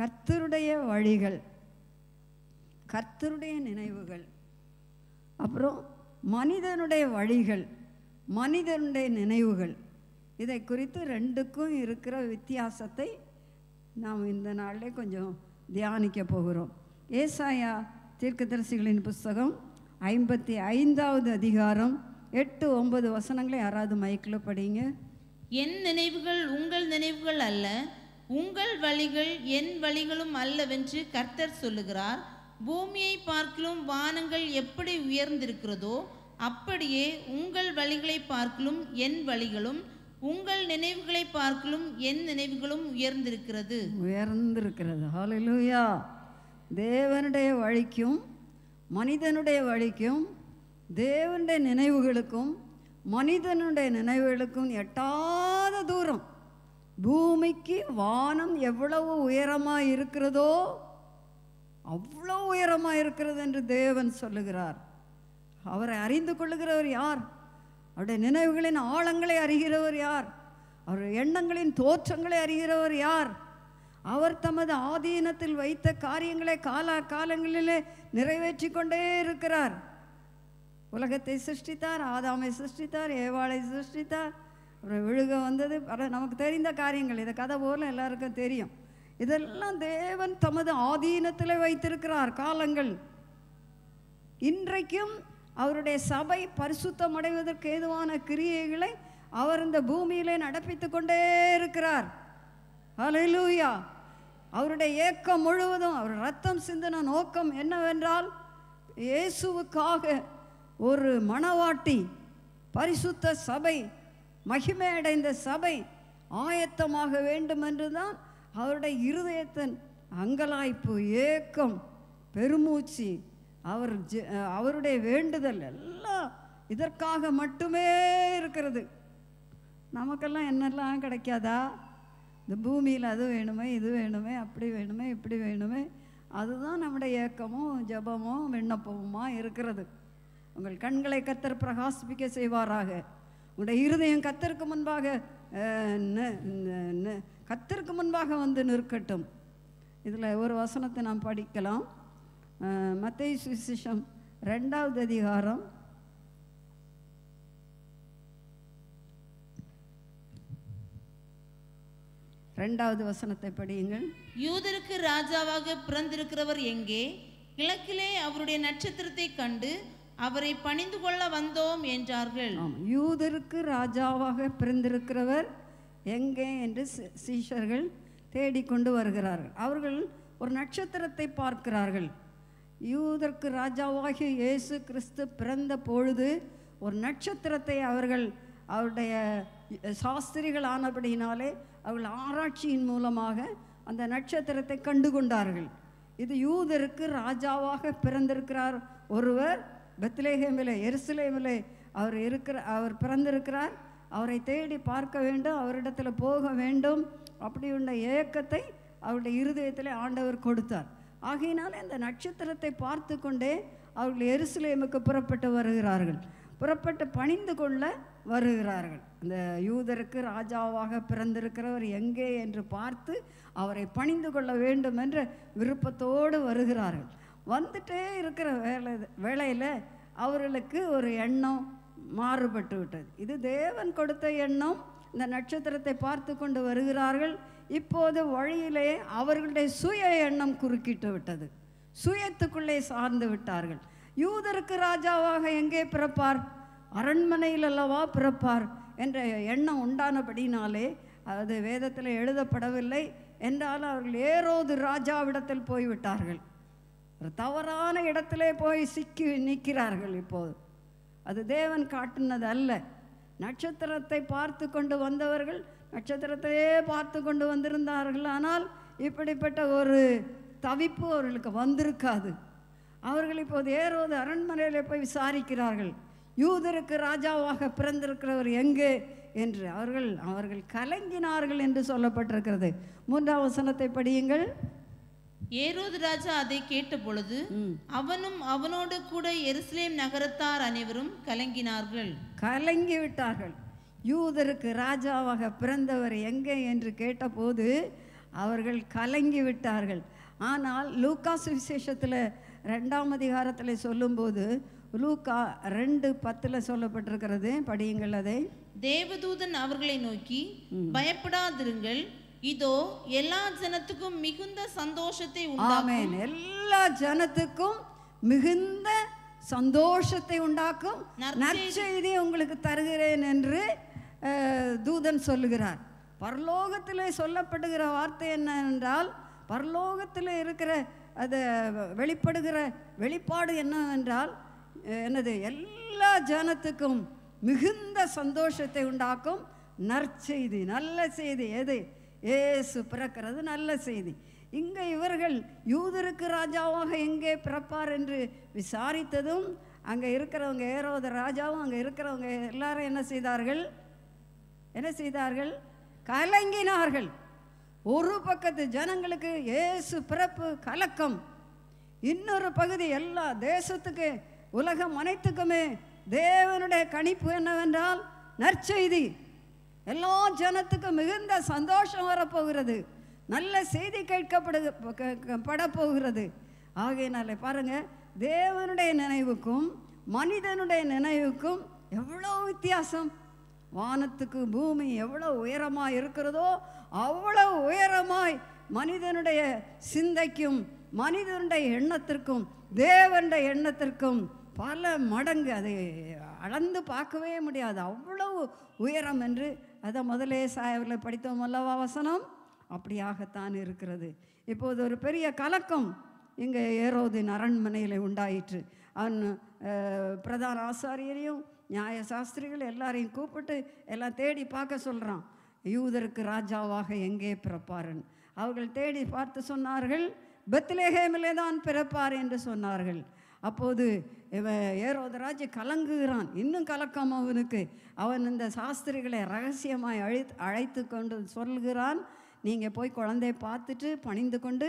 கர்த்தருடைய வழிகள் கர்த்தருடைய நினைவுகள் அப்புறம் மனிதனுடைய வழிகள் மனிதனுடைய நினைவுகள் இதை குறித்து ரெண்டுக்கும் இருக்கிற வித்தியாசத்தை நாம் இந்த நாளில் கொஞ்சம் தியானிக்க போகிறோம் ஏசாயா தீர்க்கதரிசிகளின் புஸ்தகம் ஐம்பத்தி ஐந்தாவது அதிகாரம் எட்டு ஒன்பது வசனங்களை யாராவது மைக்கில் படிங்க என் நினைவுகள் உங்கள் நினைவுகள் அல்ல உங்கள் வழிகள் என் வழிகளும் அல்லவென்று கர்த்தர் சொல்லுகிறார் பூமியை பார்க்கலும் வானங்கள் எப்படி உயர்ந்திருக்கிறதோ அப்படியே உங்கள் வழிகளை பார்க்கலும் என் வழிகளும் உங்கள் நினைவுகளை பார்க்கலும் என் நினைவுகளும் உயர்ந்திருக்கிறது உயர்ந்திருக்கிறது ஹாலலூயா தேவனுடைய வழிக்கும் மனிதனுடைய வழிக்கும் தேவனுடைய நினைவுகளுக்கும் மனிதனுடைய நினைவுகளுக்கும் எட்டாத தூரம் பூமிக்கு வானம் எவ்வளவு உயரமாக இருக்கிறதோ அவ்வளோ உயரமாக இருக்கிறது என்று தேவன் சொல்லுகிறார் அவரை அறிந்து கொள்ளுகிறவர் யார் அவருடைய நினைவுகளின் ஆழங்களை அறிகிறவர் யார் அவருடைய எண்ணங்களின் தோற்றங்களை அறிகிறவர் யார் அவர் தமது ஆதீனத்தில் வைத்த காரியங்களை காலா காலங்களிலே நிறைவேற்றி கொண்டே இருக்கிறார் உலகத்தை சிருஷ்டித்தார் ஆதாமை சிருஷ்டித்தார் ஏவாளை சிருஷ்டித்தார் அப்புறம் விழுக வந்தது வர நமக்கு தெரிந்த காரியங்கள் இதை கதை போல் எல்லாருக்கும் தெரியும் இதெல்லாம் தேவன் தமது ஆதீனத்தில் வைத்திருக்கிறார் காலங்கள் இன்றைக்கும் அவருடைய சபை பரிசுத்தம் அடைவதற்கு ஏதுவான கிரியைகளை அவர் இந்த பூமியிலே நடப்பித்து கொண்டே இருக்கிறார் அலையிலூயா அவருடைய ஏக்கம் முழுவதும் அவர் ரத்தம் சிந்தின நோக்கம் என்னவென்றால் இயேசுவுக்காக ஒரு மணவாட்டி பரிசுத்த சபை மகிமை அடைந்த சபை ஆயத்தமாக வேண்டும் என்றுதான் அவருடைய இருதயத்தின் அங்கலாய்ப்பு ஏக்கம் பெருமூச்சு அவர் அவருடைய வேண்டுதல் எல்லாம் இதற்காக மட்டுமே இருக்கிறது நமக்கெல்லாம் என்னெல்லாம் கிடைக்காதா இந்த பூமியில் அது வேணுமே இது வேணுமே அப்படி வேணுமே இப்படி வேணுமே அதுதான் நம்முடைய ஏக்கமும் ஜபமும் விண்ணப்பமுமாக இருக்கிறது உங்கள் கண்களை கத்தர் பிரகாசிப்பிக்க செய்வாராக உங்களுடைய இருதயம் கத்தருக்கு முன்பாக கத்தருக்கு முன்பாக வந்து நிற்கட்டும் இதில் ஒரு வசனத்தை நாம் படிக்கலாம் மத்திய சுவிசேஷம் ரெண்டாவது அதிகாரம் ரெண்டாவது வசனத்தை படியுங்கள் யூதருக்கு ராஜாவாக பிறந்திருக்கிறவர் எங்கே கிழக்கிலே அவருடைய நட்சத்திரத்தை கண்டு அவரை பணிந்து கொள்ள வந்தோம் என்றார்கள் யூதருக்கு ராஜாவாக பிறந்திருக்கிறவர் எங்கே என்று சீஷர்கள் தேடிக்கொண்டு வருகிறார்கள் அவர்கள் ஒரு நட்சத்திரத்தை பார்க்கிறார்கள் யூதற்கு ராஜாவாகிய இயேசு கிறிஸ்து பிறந்த பொழுது ஒரு நட்சத்திரத்தை அவர்கள் அவருடைய சாஸ்திரிகள் ஆனபடியினாலே அவர்கள் ஆராய்ச்சியின் மூலமாக அந்த நட்சத்திரத்தை கண்டு கொண்டார்கள் இது யூதருக்கு ராஜாவாக பிறந்திருக்கிறார் ஒருவர் பெத்லேஹேமிலே எருசலேமிலே அவர் இருக்கிற அவர் பிறந்திருக்கிறார் அவரை தேடி பார்க்க வேண்டும் அவரிடத்தில் போக வேண்டும் அப்படி உள்ள ஏக்கத்தை அவருடைய இருதயத்தில் ஆண்டவர் கொடுத்தார் ஆகையினால் இந்த நட்சத்திரத்தை பார்த்து கொண்டே அவர்கள் எருசலேமுக்கு புறப்பட்டு வருகிறார்கள் புறப்பட்டு பணிந்து கொள்ள வருகிறார்கள் இந்த யூதருக்கு ராஜாவாக பிறந்திருக்கிறவர் எங்கே என்று பார்த்து அவரை பணிந்து கொள்ள வேண்டும் என்ற விருப்பத்தோடு வருகிறார்கள் வந்துட்டே இருக்கிற வேலை வேலையில் அவர்களுக்கு ஒரு எண்ணம் மாறுபட்டு விட்டது இது தேவன் கொடுத்த எண்ணம் இந்த நட்சத்திரத்தை பார்த்து கொண்டு வருகிறார்கள் இப்போது வழியிலே அவர்களுடைய சுய எண்ணம் குறுக்கிட்டு விட்டது சுயத்துக்குள்ளே சார்ந்து விட்டார்கள் யூதருக்கு ராஜாவாக எங்கே பிறப்பார் அரண்மனையில் அல்லவா பிறப்பார் என்ற எண்ணம் உண்டானபடினாலே அது வேதத்தில் எழுதப்படவில்லை என்றால் அவர்கள் ஏரோது ராஜாவிடத்தில் போய்விட்டார்கள் ஒரு தவறான இடத்துல போய் சிக்கி நிற்கிறார்கள் இப்போது அது தேவன் காட்டினது அல்ல நட்சத்திரத்தை பார்த்து கொண்டு வந்தவர்கள் நட்சத்திரத்தையே பார்த்து கொண்டு வந்திருந்தார்கள் ஆனால் இப்படிப்பட்ட ஒரு தவிப்பு அவர்களுக்கு வந்திருக்காது அவர்கள் இப்போது ஏறுவது அரண்மனையில் போய் விசாரிக்கிறார்கள் யூதருக்கு ராஜாவாக பிறந்திருக்கிறவர் எங்கே என்று அவர்கள் அவர்கள் கலங்கினார்கள் என்று சொல்லப்பட்டிருக்கிறது மூன்றாம் வசனத்தை படியுங்கள் ஏரோது ராஜா அதை கேட்ட பொழுது அவனும் அவனோடு கூட எருசலேம் நகரத்தார் அனைவரும் கலங்கினார்கள் கலங்கி விட்டார்கள் யூதருக்கு ராஜாவாக பிறந்தவர் எங்கே என்று கேட்டபோது அவர்கள் கலங்கி விட்டார்கள் ஆனால் லூக்கா சுவிசேஷத்தில் ரெண்டாம் அதிகாரத்தில் சொல்லும்போது லூக்கா ரெண்டு பத்தில் சொல்லப்பட்டிருக்கிறது படியுங்கள் அதை தேவதூதன் அவர்களை நோக்கி பயப்படாதிருங்கள் இதோ எல்லா ஜனத்துக்கும் மிகுந்த சந்தோஷத்தை ஆமேன் எல்லா ஜனத்துக்கும் மிகுந்த சந்தோஷத்தை உண்டாக்கும் நற்செய்தி உங்களுக்கு தருகிறேன் என்று தூதன் சொல்லுகிறார் பரலோகத்தில் சொல்லப்படுகிற வார்த்தை என்ன என்றால் பரலோகத்தில் இருக்கிற அது வெளிப்படுகிற வெளிப்பாடு என்ன என்னது எல்லா ஜனத்துக்கும் மிகுந்த சந்தோஷத்தை உண்டாக்கும் நற்செய்தி நல்ல செய்தி எது ஏசு பிறக்கிறது நல்ல செய்தி இங்கே இவர்கள் யூதருக்கு ராஜாவாக எங்கே பிறப்பார் என்று விசாரித்ததும் அங்கே இருக்கிறவங்க ஏரோத ராஜாவும் அங்கே இருக்கிறவங்க எல்லாரும் என்ன செய்தார்கள் என்ன செய்தார்கள் கலங்கினார்கள் ஒரு பக்கத்து ஜனங்களுக்கு ஏசு பிறப்பு கலக்கம் இன்னொரு பகுதி எல்லா தேசத்துக்கு உலகம் அனைத்துக்குமே தேவனுடைய கணிப்பு என்னவென்றால் நற்செய்தி எல்லா ஜனத்துக்கும் மிகுந்த சந்தோஷம் வரப்போகிறது நல்ல செய்தி கேட்கப்படுது படப்போகிறது ஆகையினாலே பாருங்கள் தேவனுடைய நினைவுக்கும் மனிதனுடைய நினைவுக்கும் எவ்வளோ வித்தியாசம் வானத்துக்கு பூமி எவ்வளோ உயரமாக இருக்கிறதோ அவ்வளோ உயரமாய் மனிதனுடைய சிந்தைக்கும் மனிதனுடைய எண்ணத்திற்கும் தேவனுடைய எண்ணத்திற்கும் பல மடங்கு அதை அளந்து பார்க்கவே முடியாது அவ்வளவு உயரம் என்று அதை முதலே சாயவில் படித்தோம் அல்லவா வசனம் அப்படியாகத்தான் இருக்கிறது இப்போது ஒரு பெரிய கலக்கம் இங்கே ஏரோதின் அரண்மனையில் உண்டாயிற்று அவன் பிரதான ஆசாரியரையும் நியாய சாஸ்திரிகள் எல்லாரையும் கூப்பிட்டு எல்லாம் தேடி பார்க்க சொல்கிறான் யூதருக்கு ராஜாவாக எங்கே பிறப்பாருன்னு அவர்கள் தேடி பார்த்து சொன்னார்கள் பெத்லேஹேமிலே தான் பிறப்பார் என்று சொன்னார்கள் அப்போது ஏரோதராஜ் கலங்குகிறான் இன்னும் கலக்கம் அவனுக்கு அவன் இந்த சாஸ்திரிகளை ரகசியமாய் அழை அழைத்து கொண்டு சொல்கிறான் நீங்கள் போய் குழந்தைய பார்த்துட்டு பணிந்து கொண்டு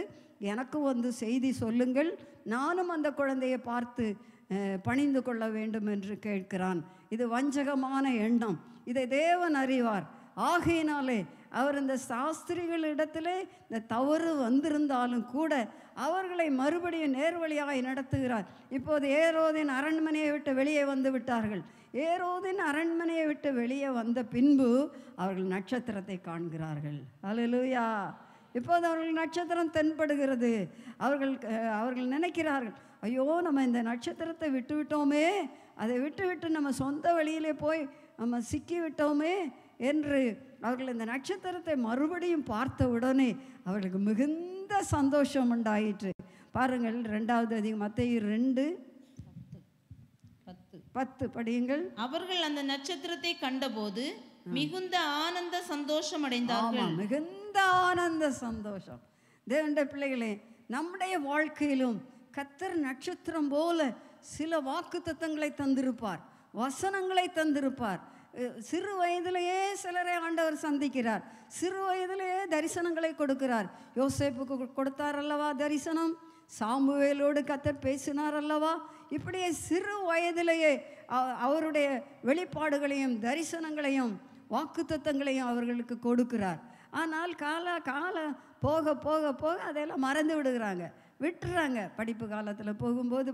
எனக்கும் வந்து செய்தி சொல்லுங்கள் நானும் அந்த குழந்தையை பார்த்து பணிந்து கொள்ள வேண்டும் என்று கேட்கிறான் இது வஞ்சகமான எண்ணம் இதை தேவன் அறிவார் ஆகையினாலே அவர் இந்த சாஸ்திரிகளிடத்திலே இந்த தவறு வந்திருந்தாலும் கூட அவர்களை மறுபடியும் நேர்வழியாக நடத்துகிறார் இப்போது ஏரோதின் அரண்மனையை விட்டு வெளியே வந்து விட்டார்கள் ஏரோதின் அரண்மனையை விட்டு வெளியே வந்த பின்பு அவர்கள் நட்சத்திரத்தை காண்கிறார்கள் அலலூயா இப்போது அவர்கள் நட்சத்திரம் தென்படுகிறது அவர்கள் அவர்கள் நினைக்கிறார்கள் ஐயோ நம்ம இந்த நட்சத்திரத்தை விட்டு விட்டோமே அதை விட்டுவிட்டு நம்ம சொந்த வழியிலே போய் நம்ம சிக்கி விட்டோமே என்று அவர்கள் இந்த நட்சத்திரத்தை மறுபடியும் பார்த்த உடனே அவர்களுக்கு மிகுந்த சந்தோஷம் உண்டாயிற்று பாருங்கள் ரெண்டாவது அதிகம் மற்ற ரெண்டு பத்து படியுங்கள் அவர்கள் அந்த நட்சத்திரத்தை கண்டபோது மிகுந்த ஆனந்த சந்தோஷம் அடைந்தார்கள் மிகுந்த ஆனந்த சந்தோஷம் தேவண்ட பிள்ளைகளே நம்முடைய வாழ்க்கையிலும் கத்தர் நட்சத்திரம் போல சில வாக்கு தத்தங்களை தந்திருப்பார் வசனங்களை தந்திருப்பார் சிறு வயதிலேயே சிலரை ஆண்டவர் சந்திக்கிறார் சிறு வயதிலேயே தரிசனங்களை கொடுக்கிறார் யோசேப்புக்கு கொடுத்தார் அல்லவா தரிசனம் சாம்புவேலோடு கத்தர் பேசினார் அல்லவா இப்படியே சிறு வயதிலேயே அவருடைய வெளிப்பாடுகளையும் தரிசனங்களையும் வாக்குத்தத்தங்களையும் அவர்களுக்கு கொடுக்கிறார் ஆனால் கால காலம் போக போக போக அதையெல்லாம் மறந்து விடுகிறாங்க விட்டுறாங்க படிப்பு காலத்தில் போகும்போது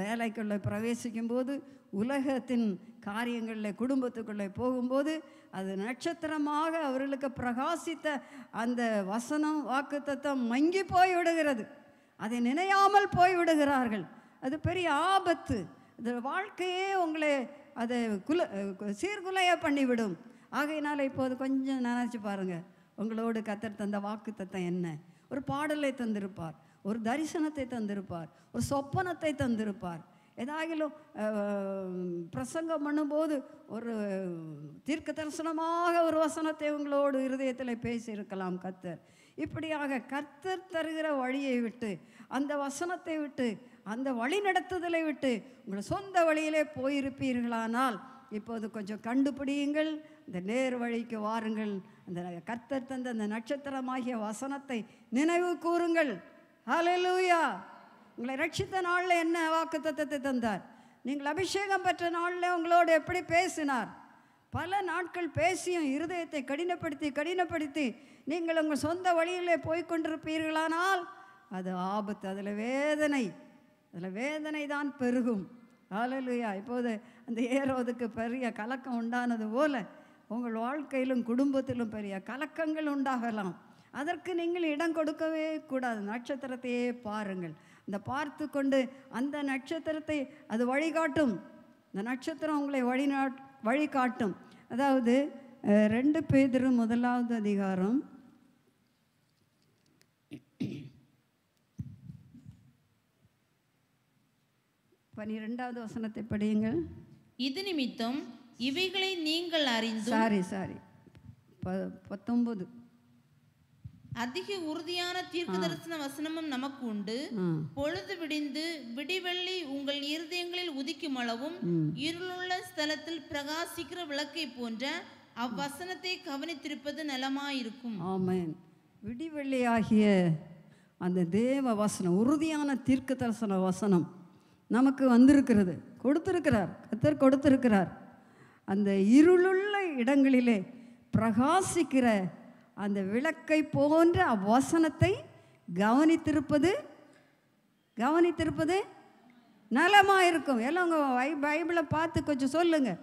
வேலைக்குள்ளே பிரவேசிக்கும் போது உலகத்தின் காரியங்களில் குடும்பத்துக்குள்ளே போகும்போது அது நட்சத்திரமாக அவர்களுக்கு பிரகாசித்த அந்த வசனம் வாக்குத்தத்தம் மங்கி போய் விடுகிறது அதை நினையாமல் போய் விடுகிறார்கள் அது பெரிய ஆபத்து இந்த வாழ்க்கையே உங்களை அதை குல சீர்குலைய பண்ணிவிடும் ஆகையினால இப்போது கொஞ்சம் நினச்சி பாருங்கள் உங்களோடு கத்தர் தந்த வாக்கு தத்தம் என்ன ஒரு பாடலை தந்திருப்பார் ஒரு தரிசனத்தை தந்திருப்பார் ஒரு சொப்பனத்தை தந்திருப்பார் ஏதாகிலும் பிரசங்கம் பண்ணும்போது ஒரு தீர்க்க தரிசனமாக ஒரு வசனத்தை உங்களோடு இருதயத்தில் பேசியிருக்கலாம் கத்தர் இப்படியாக கர்த்தர் தருகிற வழியை விட்டு அந்த வசனத்தை விட்டு அந்த வழி நடத்துதலை விட்டு உங்கள் சொந்த வழியிலே போயிருப்பீர்களானால் இப்போது கொஞ்சம் கண்டுபிடியுங்கள் இந்த நேர் வழிக்கு வாருங்கள் அந்த கர்த்தர் தந்த அந்த நட்சத்திரமாகிய வசனத்தை நினைவு கூறுங்கள் ஹலலூயா உங்களை ரட்சித்த நாளில் என்ன வாக்கு தத்துவத்தை தந்தார் நீங்கள் அபிஷேகம் பெற்ற நாளில் உங்களோடு எப்படி பேசினார் பல நாட்கள் பேசியும் இருதயத்தை கடினப்படுத்தி கடினப்படுத்தி நீங்கள் உங்கள் சொந்த வழியிலே போய்கொண்டிருப்பீர்களானால் அது ஆபத்து அதில் வேதனை அதில் வேதனை தான் பெருகும் ஆலலுயா இப்போது அந்த ஏரோதுக்கு பெரிய கலக்கம் உண்டானது போல உங்கள் வாழ்க்கையிலும் குடும்பத்திலும் பெரிய கலக்கங்கள் உண்டாகலாம் அதற்கு நீங்கள் இடம் கொடுக்கவே கூடாது நட்சத்திரத்தையே பாருங்கள் அந்த பார்த்து கொண்டு அந்த நட்சத்திரத்தை அது வழிகாட்டும் இந்த நட்சத்திரம் உங்களை வழிநா வழிகாட்டும் அதாவது ரெண்டு பேதரும் முதலாவது அதிகாரம் பனிரெண்டாவது வசனத்தை படியுங்கள் இது நிமித்தம் இவைகளை நீங்கள் அறிந்து சாரி சாரி பத்தொன்பது அதிக உறுதியான தீர்க்க தரிசன வசனமும் நமக்கு உண்டு பொழுது விடிந்து விடிவெள்ளி உங்கள் இருதயங்களில் உதிக்கும் அளவும் இருளுள்ள ஸ்தலத்தில் பிரகாசிக்கிற விளக்கை போன்ற அவ்வசனத்தை கவனித்திருப்பது நலமாயிருக்கும் ஆமன் விடிவெள்ளி ஆகிய அந்த தேவ வசனம் உறுதியான தீர்க்க தரிசன வசனம் நமக்கு வந்திருக்கிறது கொடுத்திருக்கிறார் கத்தர் கொடுத்திருக்கிறார் அந்த இருளுள்ள இடங்களிலே பிரகாசிக்கிற அந்த விளக்கை போன்ற அவ்வசனத்தை கவனித்திருப்பது கவனித்திருப்பது இருக்கும் எல்லாம் உங்கள் வை பைபிளை பார்த்து கொஞ்சம் சொல்லுங்கள்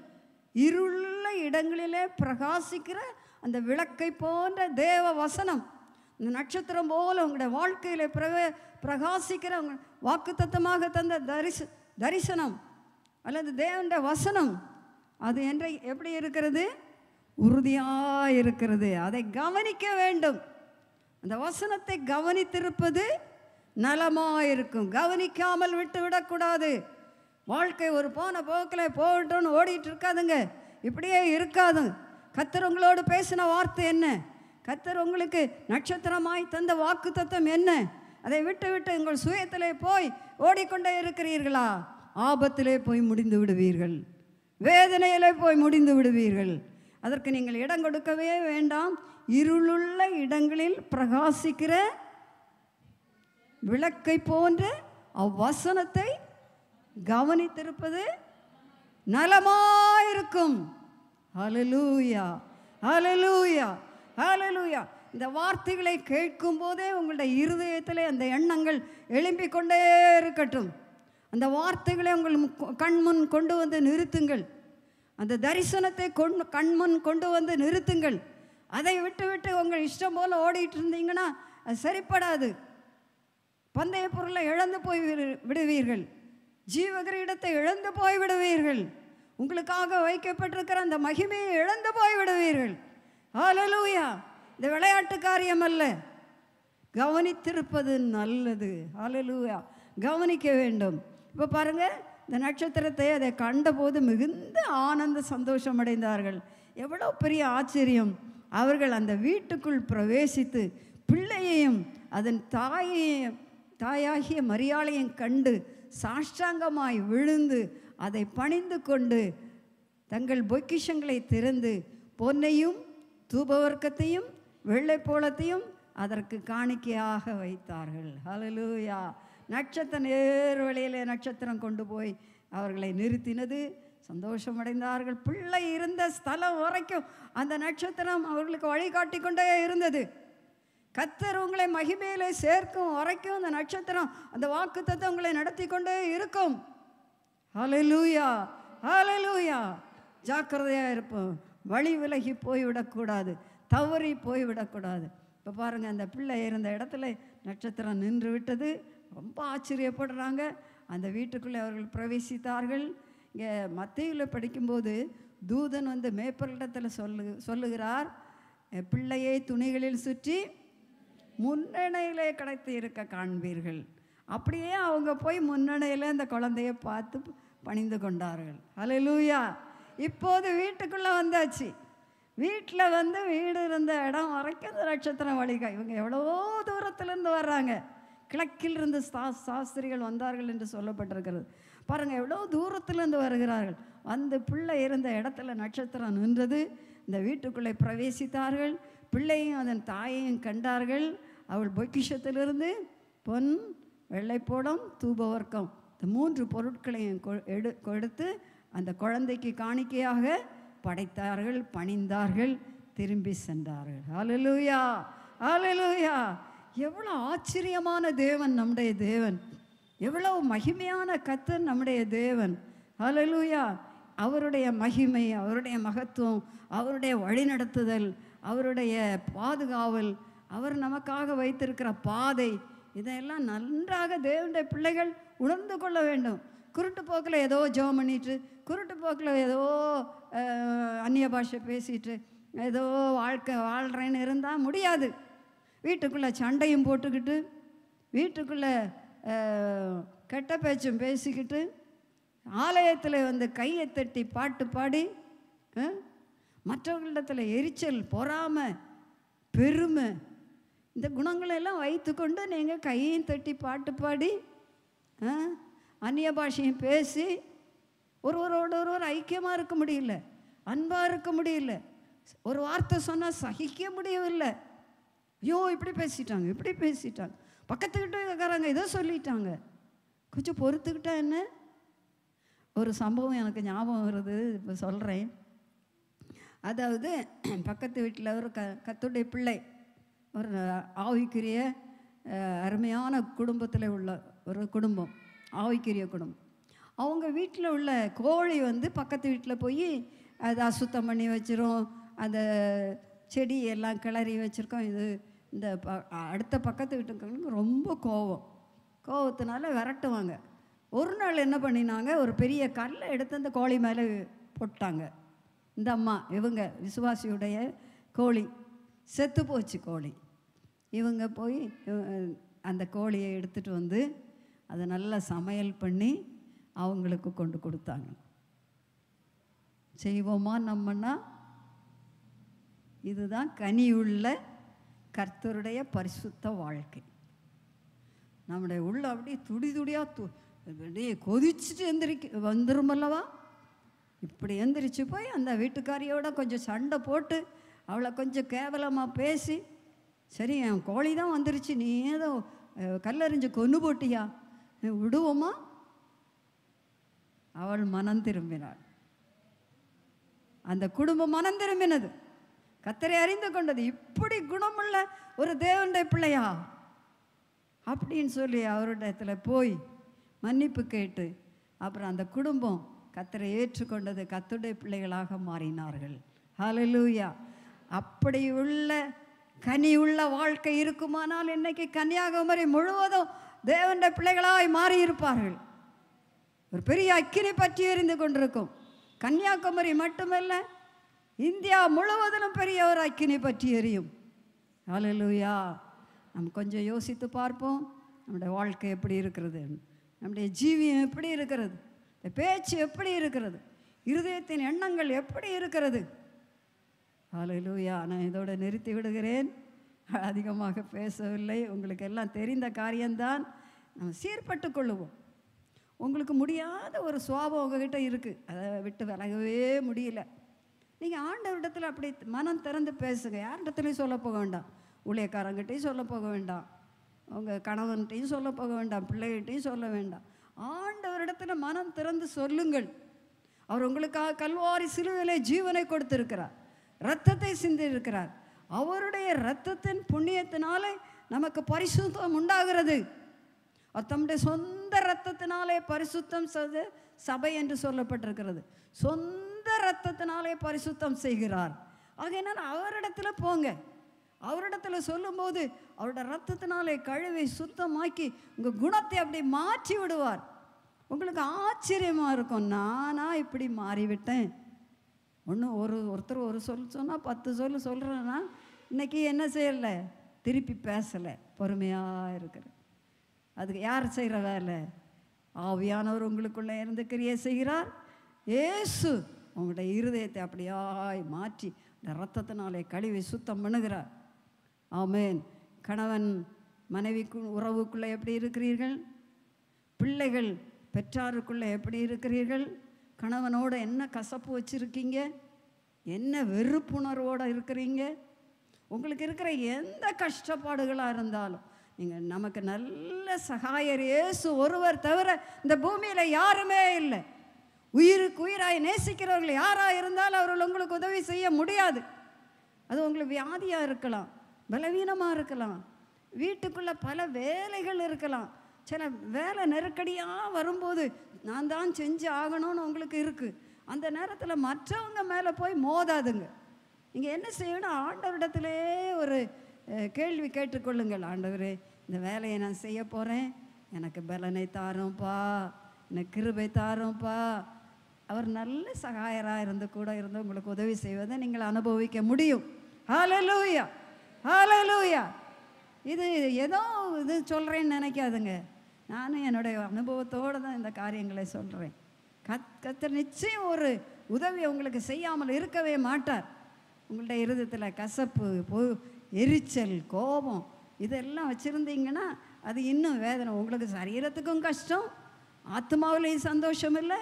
இருள இடங்களிலே பிரகாசிக்கிற அந்த விளக்கை போன்ற தேவ வசனம் இந்த நட்சத்திரம் போல் உங்களுடைய வாழ்க்கையில் பிரக பிரகாசிக்கிற வாக்குத்தத்தமாக தந்த தரிச தரிசனம் அல்லது தேவனுடைய வசனம் அது என்ற எப்படி இருக்கிறது உறுதியாக இருக்கிறது அதை கவனிக்க வேண்டும் அந்த வசனத்தை கவனித்திருப்பது நலமாக இருக்கும் கவனிக்காமல் விட்டு விடக்கூடாது வாழ்க்கை ஒரு போன போக்கில் போகட்டும்னு ஓடிட்டு இருக்காதுங்க இப்படியே இருக்காது கத்தர் உங்களோடு பேசின வார்த்தை என்ன கத்தர் உங்களுக்கு நட்சத்திரமாய் தந்த வாக்கு தத்துவம் என்ன அதை விட்டுவிட்டு உங்கள் சுயத்திலே போய் ஓடிக்கொண்டே இருக்கிறீர்களா ஆபத்திலே போய் முடிந்து விடுவீர்கள் வேதனையிலே போய் முடிந்து விடுவீர்கள் அதற்கு நீங்கள் இடம் கொடுக்கவே வேண்டாம் இருளுள்ள இடங்களில் பிரகாசிக்கிற விளக்கை போன்ற அவ்வசனத்தை கவனித்திருப்பது நலமாயிருக்கும் அலலூயா அலலூயா அலலூயா இந்த வார்த்தைகளை கேட்கும் போதே உங்களுடைய இருதயத்தில் அந்த எண்ணங்கள் எழும்பிக் கொண்டே இருக்கட்டும் அந்த வார்த்தைகளை உங்கள் கண்முன் கொண்டு வந்து நிறுத்துங்கள் அந்த தரிசனத்தை கொண்டு கண்முன் கொண்டு வந்து நிறுத்துங்கள் அதை விட்டு விட்டு உங்கள் இஷ்டம் போல் ஓடிட்டு இருந்தீங்கன்னா அது சரிப்படாது பந்தய பொருளை இழந்து போய் விடுவீர்கள் ஜீவகிரீடத்தை இழந்து போய் விடுவீர்கள் உங்களுக்காக வைக்கப்பட்டிருக்கிற அந்த மகிமையை இழந்து போய் விடுவீர்கள் ஆலலூயா இந்த விளையாட்டு காரியம் அல்ல கவனித்திருப்பது நல்லது அலலுவா கவனிக்க வேண்டும் இப்போ பாருங்கள் இந்த நட்சத்திரத்தை அதை கண்டபோது மிகுந்த ஆனந்த சந்தோஷம் அடைந்தார்கள் எவ்வளோ பெரிய ஆச்சரியம் அவர்கள் அந்த வீட்டுக்குள் பிரவேசித்து பிள்ளையையும் அதன் தாயையும் தாயாகிய மரியாளையும் கண்டு சாஷ்டாங்கமாய் விழுந்து அதை பணிந்து கொண்டு தங்கள் பொக்கிஷங்களை திறந்து பொன்னையும் தூபவர்க்கத்தையும் வெள்ளை போலத்தையும் அதற்கு காணிக்கையாக வைத்தார்கள் ஹலலூயா நட்சத்திர வழியிலே நட்சத்திரம் கொண்டு போய் அவர்களை நிறுத்தினது சந்தோஷமடைந்தார்கள் பிள்ளை இருந்த ஸ்தலம் வரைக்கும் அந்த நட்சத்திரம் அவர்களுக்கு வழிகாட்டி கொண்டே இருந்தது கத்தர் உங்களை மகிமையிலே சேர்க்கும் வரைக்கும் அந்த நட்சத்திரம் அந்த வாக்குத்தத்தை உங்களை நடத்தி கொண்டே இருக்கும் ஹலலூயா ஹலலூயா ஜாக்கிரதையாக இருப்போம் வழி விலகி போய்விடக்கூடாது தவறி போய்விடக்கூடாது இப்போ பாருங்கள் அந்த பிள்ளை இருந்த இடத்துல நட்சத்திரம் நின்று விட்டது ரொம்ப ஆச்சரியப்படுறாங்க அந்த வீட்டுக்குள்ளே அவர்கள் பிரவேசித்தார்கள் இங்கே மத்தியில் படிக்கும்போது தூதன் வந்து மேப்பரிடத்தில் சொல்லு சொல்லுகிறார் பிள்ளையை துணிகளில் சுற்றி முன்னணியிலே கிடைத்து இருக்க காண்பீர்கள் அப்படியே அவங்க போய் முன்னணியில் அந்த குழந்தைய பார்த்து பணிந்து கொண்டார்கள் அலை லூயா இப்போது வீட்டுக்குள்ளே வந்தாச்சு வீட்டில் வந்து வீடு இருந்த இடம் வரைக்கும் இந்த நட்சத்திரம் வழிகா இவங்க எவ்வளவோ தூரத்துலேருந்து வர்றாங்க கிழக்கில் இருந்து சா சாஸ்திரிகள் வந்தார்கள் என்று சொல்லப்பட்டிருக்கிறது பாருங்கள் எவ்வளோ தூரத்துலேருந்து வருகிறார்கள் வந்து பிள்ளை இருந்த இடத்துல நட்சத்திரம் நின்றது இந்த வீட்டுக்குள்ளே பிரவேசித்தார்கள் பிள்ளையும் அதன் தாயையும் கண்டார்கள் அவள் பொக்கிஷத்திலிருந்து பொன் வெள்ளைப்போடம் தூபவர்க்கம் இந்த மூன்று பொருட்களையும் எடு கொடுத்து அந்த குழந்தைக்கு காணிக்கையாக படைத்தார்கள் பணிந்தார்கள் திரும்பி சென்றார்கள் அலலூயா அலலூயா எவ்வளோ ஆச்சரியமான தேவன் நம்முடைய தேவன் எவ்வளவு மகிமையான கத்தன் நம்முடைய தேவன் அலலூயா அவருடைய மகிமை அவருடைய மகத்துவம் அவருடைய வழிநடத்துதல் அவருடைய பாதுகாவல் அவர் நமக்காக வைத்திருக்கிற பாதை இதையெல்லாம் நன்றாக தேவனுடைய பிள்ளைகள் உணர்ந்து கொள்ள வேண்டும் குருட்டு போக்கில் ஏதோ ஜோம் பண்ணிட்டு குருட்டு போக்கில் ஏதோ அந்நிய பாஷை பேசிட்டு ஏதோ வாழ்க்கை வாழ்கிறேன்னு இருந்தால் முடியாது வீட்டுக்குள்ளே சண்டையும் போட்டுக்கிட்டு வீட்டுக்குள்ளே கெட்ட பேச்சும் பேசிக்கிட்டு ஆலயத்தில் வந்து கையை தட்டி பாட்டு பாடி மற்றவர்களிடத்தில் எரிச்சல் பொறாமை பெருமை இந்த குணங்களெல்லாம் வைத்துக்கொண்டு நீங்கள் கையையும் தட்டி பாட்டு பாடி அந்நிய பாஷையும் பேசி ஒருவரோட ஒருவர் ஐக்கியமாக இருக்க முடியல அன்பாக இருக்க முடியல ஒரு வார்த்தை சொன்னால் சகிக்க முடியவில்லை ஐயோ இப்படி பேசிட்டாங்க இப்படி பேசிட்டாங்க பக்கத்துக்கிட்ட இருக்கிறாங்க இதை சொல்லிட்டாங்க கொஞ்சம் பொறுத்துக்கிட்டா என்ன ஒரு சம்பவம் எனக்கு ஞாபகம் வருது இப்போ சொல்கிறேன் அதாவது பக்கத்து வீட்டில் ஒரு க கத்துடைய பிள்ளை ஒரு ஆவிக்குரிய அருமையான குடும்பத்தில் உள்ள ஒரு குடும்பம் ஆவிக்குரிய குடும்பம் அவங்க வீட்டில் உள்ள கோழி வந்து பக்கத்து வீட்டில் போய் அதை அசுத்தம் பண்ணி வச்சிரும் அந்த செடி எல்லாம் கிளறி வச்சுருக்கோம் இது இந்த ப அடுத்த பக்கத்து வீட்டுக்கு ரொம்ப கோவம் கோபத்தினால விரட்டுவாங்க ஒரு நாள் என்ன பண்ணினாங்க ஒரு பெரிய கல்லை எடுத்து அந்த கோழி மேலே போட்டாங்க இந்த அம்மா இவங்க விசுவாசியுடைய கோழி செத்து போச்சு கோழி இவங்க போய் அந்த கோழியை எடுத்துகிட்டு வந்து அதை நல்லா சமையல் பண்ணி அவங்களுக்கு கொண்டு கொடுத்தாங்க செய்வோமா நம்மன்னா இதுதான் கனியுள்ள கர்த்தருடைய பரிசுத்த வாழ்க்கை நம்முடைய உள்ள அப்படியே துடி துடியாக து அப்படியே கொதிச்சுட்டு எந்திரிக்க வந்துடும் அல்லவா இப்படி எந்திரிச்சு போய் அந்த வீட்டுக்காரியோட கொஞ்சம் சண்டை போட்டு அவளை கொஞ்சம் கேவலமாக பேசி சரி என் கோழி தான் வந்துருச்சு நீ ஏதோ கல்லறிஞ்சு கொன்று போட்டியா விடுவோமா அவள் மனம் திரும்பினாள் அந்த குடும்பம் மனம் திரும்பினது கத்தரை அறிந்து கொண்டது இப்படி குணமுள்ள ஒரு தேவனுடைய பிள்ளையா அப்படின்னு சொல்லி அவருடையத்தில் போய் மன்னிப்பு கேட்டு அப்புறம் அந்த குடும்பம் கத்தரை ஏற்றுக்கொண்டது கத்துடைய பிள்ளைகளாக மாறினார்கள் ஹலலூயா அப்படி உள்ள கனி உள்ள வாழ்க்கை இருக்குமானால் இன்னைக்கு கன்னியாகுமரி முழுவதும் தேவனுடைய பிள்ளைகளாய் மாறியிருப்பார்கள் ஒரு பெரிய அக்கினி பற்றி எரிந்து கொண்டிருக்கும் கன்னியாகுமரி மட்டுமல்ல இந்தியா முழுவதிலும் பெரிய ஒரு அக்கினி பற்றி எரியும் அலலுயா நம்ம கொஞ்சம் யோசித்து பார்ப்போம் நம்முடைய வாழ்க்கை எப்படி இருக்கிறது நம்முடைய ஜீவியம் எப்படி இருக்கிறது இந்த பேச்சு எப்படி இருக்கிறது இருதயத்தின் எண்ணங்கள் எப்படி இருக்கிறது அலலுயா நான் இதோடு நிறுத்தி விடுகிறேன் அதிகமாக பேசவில்லை உங்களுக்கு எல்லாம் தெரிந்த காரியம்தான் நம்ம சீர்பட்டு கொள்ளுவோம் உங்களுக்கு முடியாத ஒரு சுவாபம் உங்ககிட்ட இருக்குது அதை விட்டு விலகவே முடியல நீங்கள் ஆண்டவரிடத்தில் அப்படி மனம் திறந்து பேசுங்க யார்கிட்டத்துலையும் சொல்ல போக வேண்டாம் ஊழியக்காரங்கிட்டையும் சொல்ல போக வேண்டாம் உங்கள் கணவன்கிட்டையும் சொல்ல போக வேண்டாம் பிள்ளைகிட்டையும் சொல்ல வேண்டாம் ஆண்டவரிடத்தில் மனம் திறந்து சொல்லுங்கள் அவர் உங்களுக்காக கல்வாரி சிலுவிலே ஜீவனை கொடுத்துருக்கிறார் ரத்தத்தை சிந்திருக்கிறார் அவருடைய ரத்தத்தின் புண்ணியத்தினாலே நமக்கு பரிசுத்தம் உண்டாகிறது அவர் தம்முடைய சொந்த ரத்தத்தினாலே பரிசுத்தம் செய்து சபை என்று சொல்லப்பட்டிருக்கிறது சொந்த ரத்தத்தினாலே பரிசுத்தம் செய்கிறார் ஆகையினால் அவரிடத்தில் போங்க அவரிடத்தில் சொல்லும்போது அவரோட ரத்தத்தினாலே கழுவை சுத்தமாக்கி உங்கள் குணத்தை அப்படி மாற்றி விடுவார் உங்களுக்கு ஆச்சரியமாக இருக்கும் நானா இப்படி மாறிவிட்டேன் ஒன்று ஒரு ஒருத்தர் ஒரு சொல் சொன்னால் பத்து சொல் சொல்கிறேன்னா இன்றைக்கி என்ன செய்யலை திருப்பி பேசலை பொறுமையாக இருக்கிறேன் அதுக்கு யார் செய்கிற வேலை ஆவியானவர் உங்களுக்குள்ளே இருந்து கிரியை செய்கிறார் ஏசு உங்களுடைய இருதயத்தை அப்படியாய் மாற்றி ரத்தத்தினாலே கழுவி சுத்தம் பண்ணுகிறார் ஆமேன் கணவன் மனைவிக்கு உறவுக்குள்ளே எப்படி இருக்கிறீர்கள் பிள்ளைகள் பெற்றாருக்குள்ளே எப்படி இருக்கிறீர்கள் கணவனோட என்ன கசப்பு வச்சுருக்கீங்க என்ன வெறுப்புணர்வோடு இருக்கிறீங்க உங்களுக்கு இருக்கிற எந்த கஷ்டப்பாடுகளாக இருந்தாலும் நீங்கள் நமக்கு நல்ல சகாயர் இயேசு ஒருவர் தவிர இந்த பூமியில் யாருமே இல்லை உயிருக்கு உயிராய் நேசிக்கிறவர்கள் யாராக இருந்தாலும் அவர்கள் உங்களுக்கு உதவி செய்ய முடியாது அது உங்களுக்கு வியாதியாக இருக்கலாம் பலவீனமாக இருக்கலாம் வீட்டுக்குள்ளே பல வேலைகள் இருக்கலாம் சில வேலை நெருக்கடியாக வரும்போது நான் தான் செஞ்சு ஆகணும்னு உங்களுக்கு இருக்குது அந்த நேரத்தில் மற்றவங்க மேலே போய் மோதாதுங்க நீங்கள் என்ன செய்யணும் ஆண்டவரிடத்துலேயே ஒரு கேள்வி கேட்டுக்கொள்ளுங்கள் ஆண்டவரே இந்த வேலையை நான் செய்ய போகிறேன் எனக்கு பலனை தாரும்ப்பா எனக்கு கிருபை தாரும்ப்பா அவர் நல்ல சகாயராக இருந்து கூட இருந்து உங்களுக்கு உதவி செய்வதை நீங்கள் அனுபவிக்க முடியும் ஹாலலூயா ஹாலலூயா இது ஏதோ இது சொல்கிறேன்னு நினைக்காதுங்க நானும் என்னுடைய அனுபவத்தோடு தான் இந்த காரியங்களை சொல்கிறேன் கத் கத்தர் நிச்சயம் ஒரு உதவி உங்களுக்கு செய்யாமல் இருக்கவே மாட்டார் உங்கள்ட்ட இருதத்தில் கசப்பு எரிச்சல் கோபம் இதெல்லாம் வச்சுருந்தீங்கன்னா அது இன்னும் வேதனை உங்களுக்கு சரீரத்துக்கும் கஷ்டம் ஆத்மாவிலையும் சந்தோஷம் இல்லை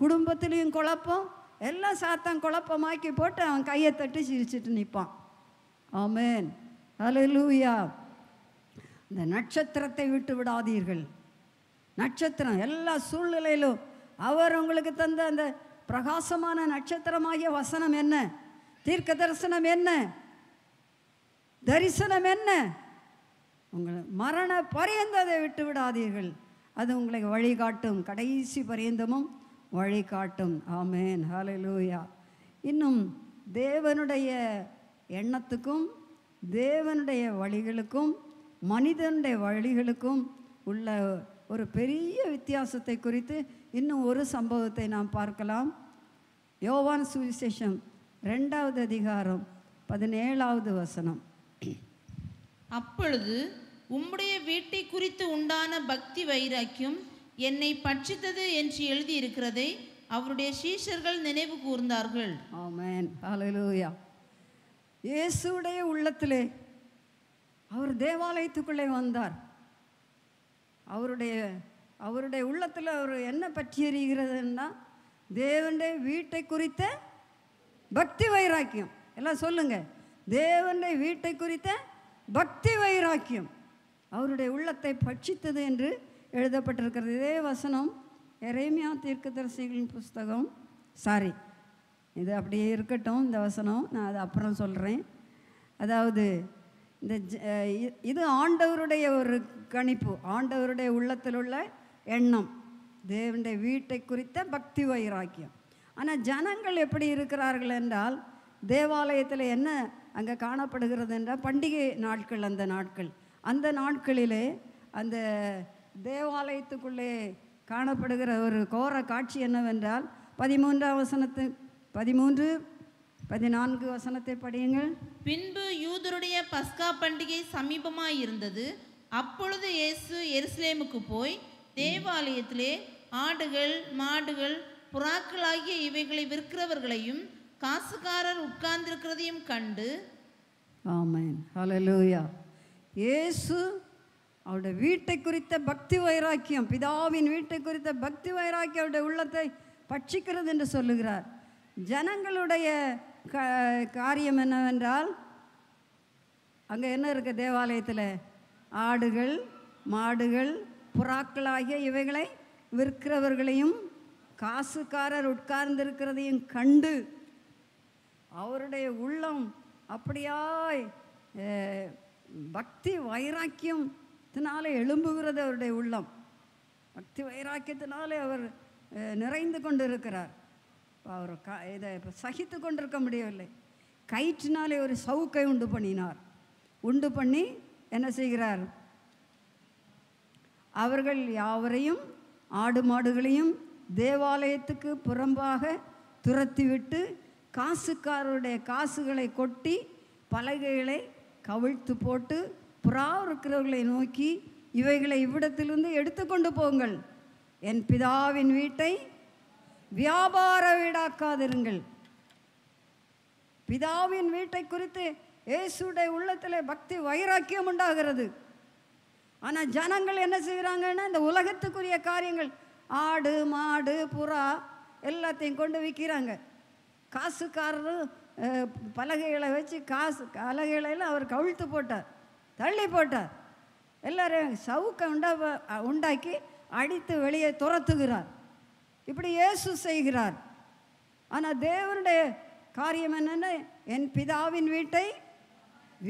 குடும்பத்துலேயும் குழப்பம் எல்லாம் சாத்தான் குழப்பமாக்கி போட்டு அவன் கையை தட்டி சிரிச்சிட்டு நிற்பான் ஆமேன் லூயா இந்த நட்சத்திரத்தை விட்டு விடாதீர்கள் நட்சத்திரம் எல்லா சூழ்நிலையிலும் அவர் உங்களுக்கு தந்த அந்த பிரகாசமான நட்சத்திரமாகிய வசனம் என்ன தீர்க்க தரிசனம் என்ன தரிசனம் என்ன உங்கள் மரண பரியந்ததை விட்டு விடாதீர்கள் அது உங்களை வழிகாட்டும் கடைசி பரியந்தமும் வழிகாட்டும் ஆமேன் ஹலலூயா இன்னும் தேவனுடைய எண்ணத்துக்கும் தேவனுடைய வழிகளுக்கும் மனிதனுடைய வழிகளுக்கும் உள்ள ஒரு பெரிய வித்தியாசத்தை குறித்து இன்னும் ஒரு சம்பவத்தை நாம் பார்க்கலாம் யோவான் சுவிசேஷம் ரெண்டாவது அதிகாரம் பதினேழாவது வசனம் அப்பொழுது உம்முடைய வீட்டை குறித்து உண்டான பக்தி வைராக்கியம் என்னை பட்சித்தது என்று எழுதியிருக்கிறதை அவருடைய சீஷர்கள் நினைவு கூர்ந்தார்கள் ஆமேன் இயேசுடைய உள்ளத்திலே அவர் தேவாலயத்துக்குள்ளே வந்தார் அவருடைய அவருடைய உள்ளத்தில் அவர் என்ன பற்றி எறிகிறதுன்னா தேவனுடைய வீட்டை குறித்த பக்தி வைராக்கியம் எல்லாம் சொல்லுங்கள் தேவனுடைய வீட்டை குறித்த பக்தி வைராக்கியம் அவருடைய உள்ளத்தை பட்சித்தது என்று எழுதப்பட்டிருக்கிறது இதே வசனம் எரேமியா தீர்க்கதரிசிகளின் புஸ்தகம் சாரி இது அப்படியே இருக்கட்டும் இந்த வசனம் நான் அது அப்புறம் சொல்கிறேன் அதாவது இந்த இது ஆண்டவருடைய ஒரு கணிப்பு ஆண்டவருடைய உள்ளத்தில் உள்ள எண்ணம் தேவனுடைய வீட்டை குறித்த பக்தி வைராக்கியம் ஆனால் ஜனங்கள் எப்படி இருக்கிறார்கள் என்றால் தேவாலயத்தில் என்ன அங்கே காணப்படுகிறது என்றால் பண்டிகை நாட்கள் அந்த நாட்கள் அந்த நாட்களிலே அந்த தேவாலயத்துக்குள்ளே காணப்படுகிற ஒரு கோர காட்சி என்னவென்றால் பதிமூன்றாம் வசனத்து பதிமூன்று பதினான்கு வசனத்தை படியுங்கள் பின்பு யூதருடைய பஸ்கா பண்டிகை சமீபமாக இருந்தது அப்பொழுது இயேசு எருசலேமுக்கு போய் தேவாலயத்திலே ஆடுகள் மாடுகள் புறாக்கள் ஆகிய இவைகளை விற்கிறவர்களையும் காசுக்காரர் உட்கார்ந்திருக்கிறதையும் கண்டு ஆமன் ஹலலூயா இயேசு அவருடைய வீட்டை குறித்த பக்தி வைராக்கியம் பிதாவின் வீட்டை குறித்த பக்தி வைராக்கியம் அவருடைய உள்ளத்தை பட்சிக்கிறது என்று சொல்லுகிறார் ஜனங்களுடைய காரியம் என்னவென்றால் அங்கே என்ன இருக்குது தேவாலயத்தில் ஆடுகள் மாடுகள் புறாக்கள் ஆகிய இவைகளை விற்கிறவர்களையும் காசுக்காரர் உட்கார்ந்திருக்கிறதையும் கண்டு அவருடைய உள்ளம் அப்படியாய் பக்தி வைராக்கியத்தினாலே எழும்புகிறது அவருடைய உள்ளம் பக்தி வைராக்கியத்தினாலே அவர் நிறைந்து கொண்டிருக்கிறார் இப்போ அவர் க இதை இப்போ சகித்து கொண்டிருக்க முடியவில்லை கயிற்றினாலே ஒரு சவுக்கை உண்டு பண்ணினார் உண்டு பண்ணி என்ன செய்கிறார் அவர்கள் யாவரையும் ஆடு மாடுகளையும் தேவாலயத்துக்கு புறம்பாக துரத்திவிட்டு காசுக்காரருடைய காசுகளை கொட்டி பலகைகளை கவிழ்த்து போட்டு புறா இருக்கிறவர்களை நோக்கி இவைகளை இவ்விடத்திலிருந்து எடுத்து கொண்டு போங்கள் என் பிதாவின் வீட்டை வியாபார வீடாக்காதிருங்கள் பிதாவின் வீட்டை குறித்து இயேசுடைய உள்ளத்தில் பக்தி வைராக்கியம் உண்டாகிறது ஆனால் ஜனங்கள் என்ன செய்கிறாங்கன்னா இந்த உலகத்துக்குரிய காரியங்கள் ஆடு மாடு புறா எல்லாத்தையும் கொண்டு விற்கிறாங்க காசுக்காரரும் பலகைகளை வச்சு காசு பலகைகளெல்லாம் அவர் கவிழ்த்து போட்டார் தள்ளி போட்டார் எல்லாரும் சவுக்கை உண்டா உண்டாக்கி அடித்து வெளியே துரத்துகிறார் இப்படி இயேசு செய்கிறார் ஆனால் தேவனுடைய காரியம் என்னென்னு என் பிதாவின் வீட்டை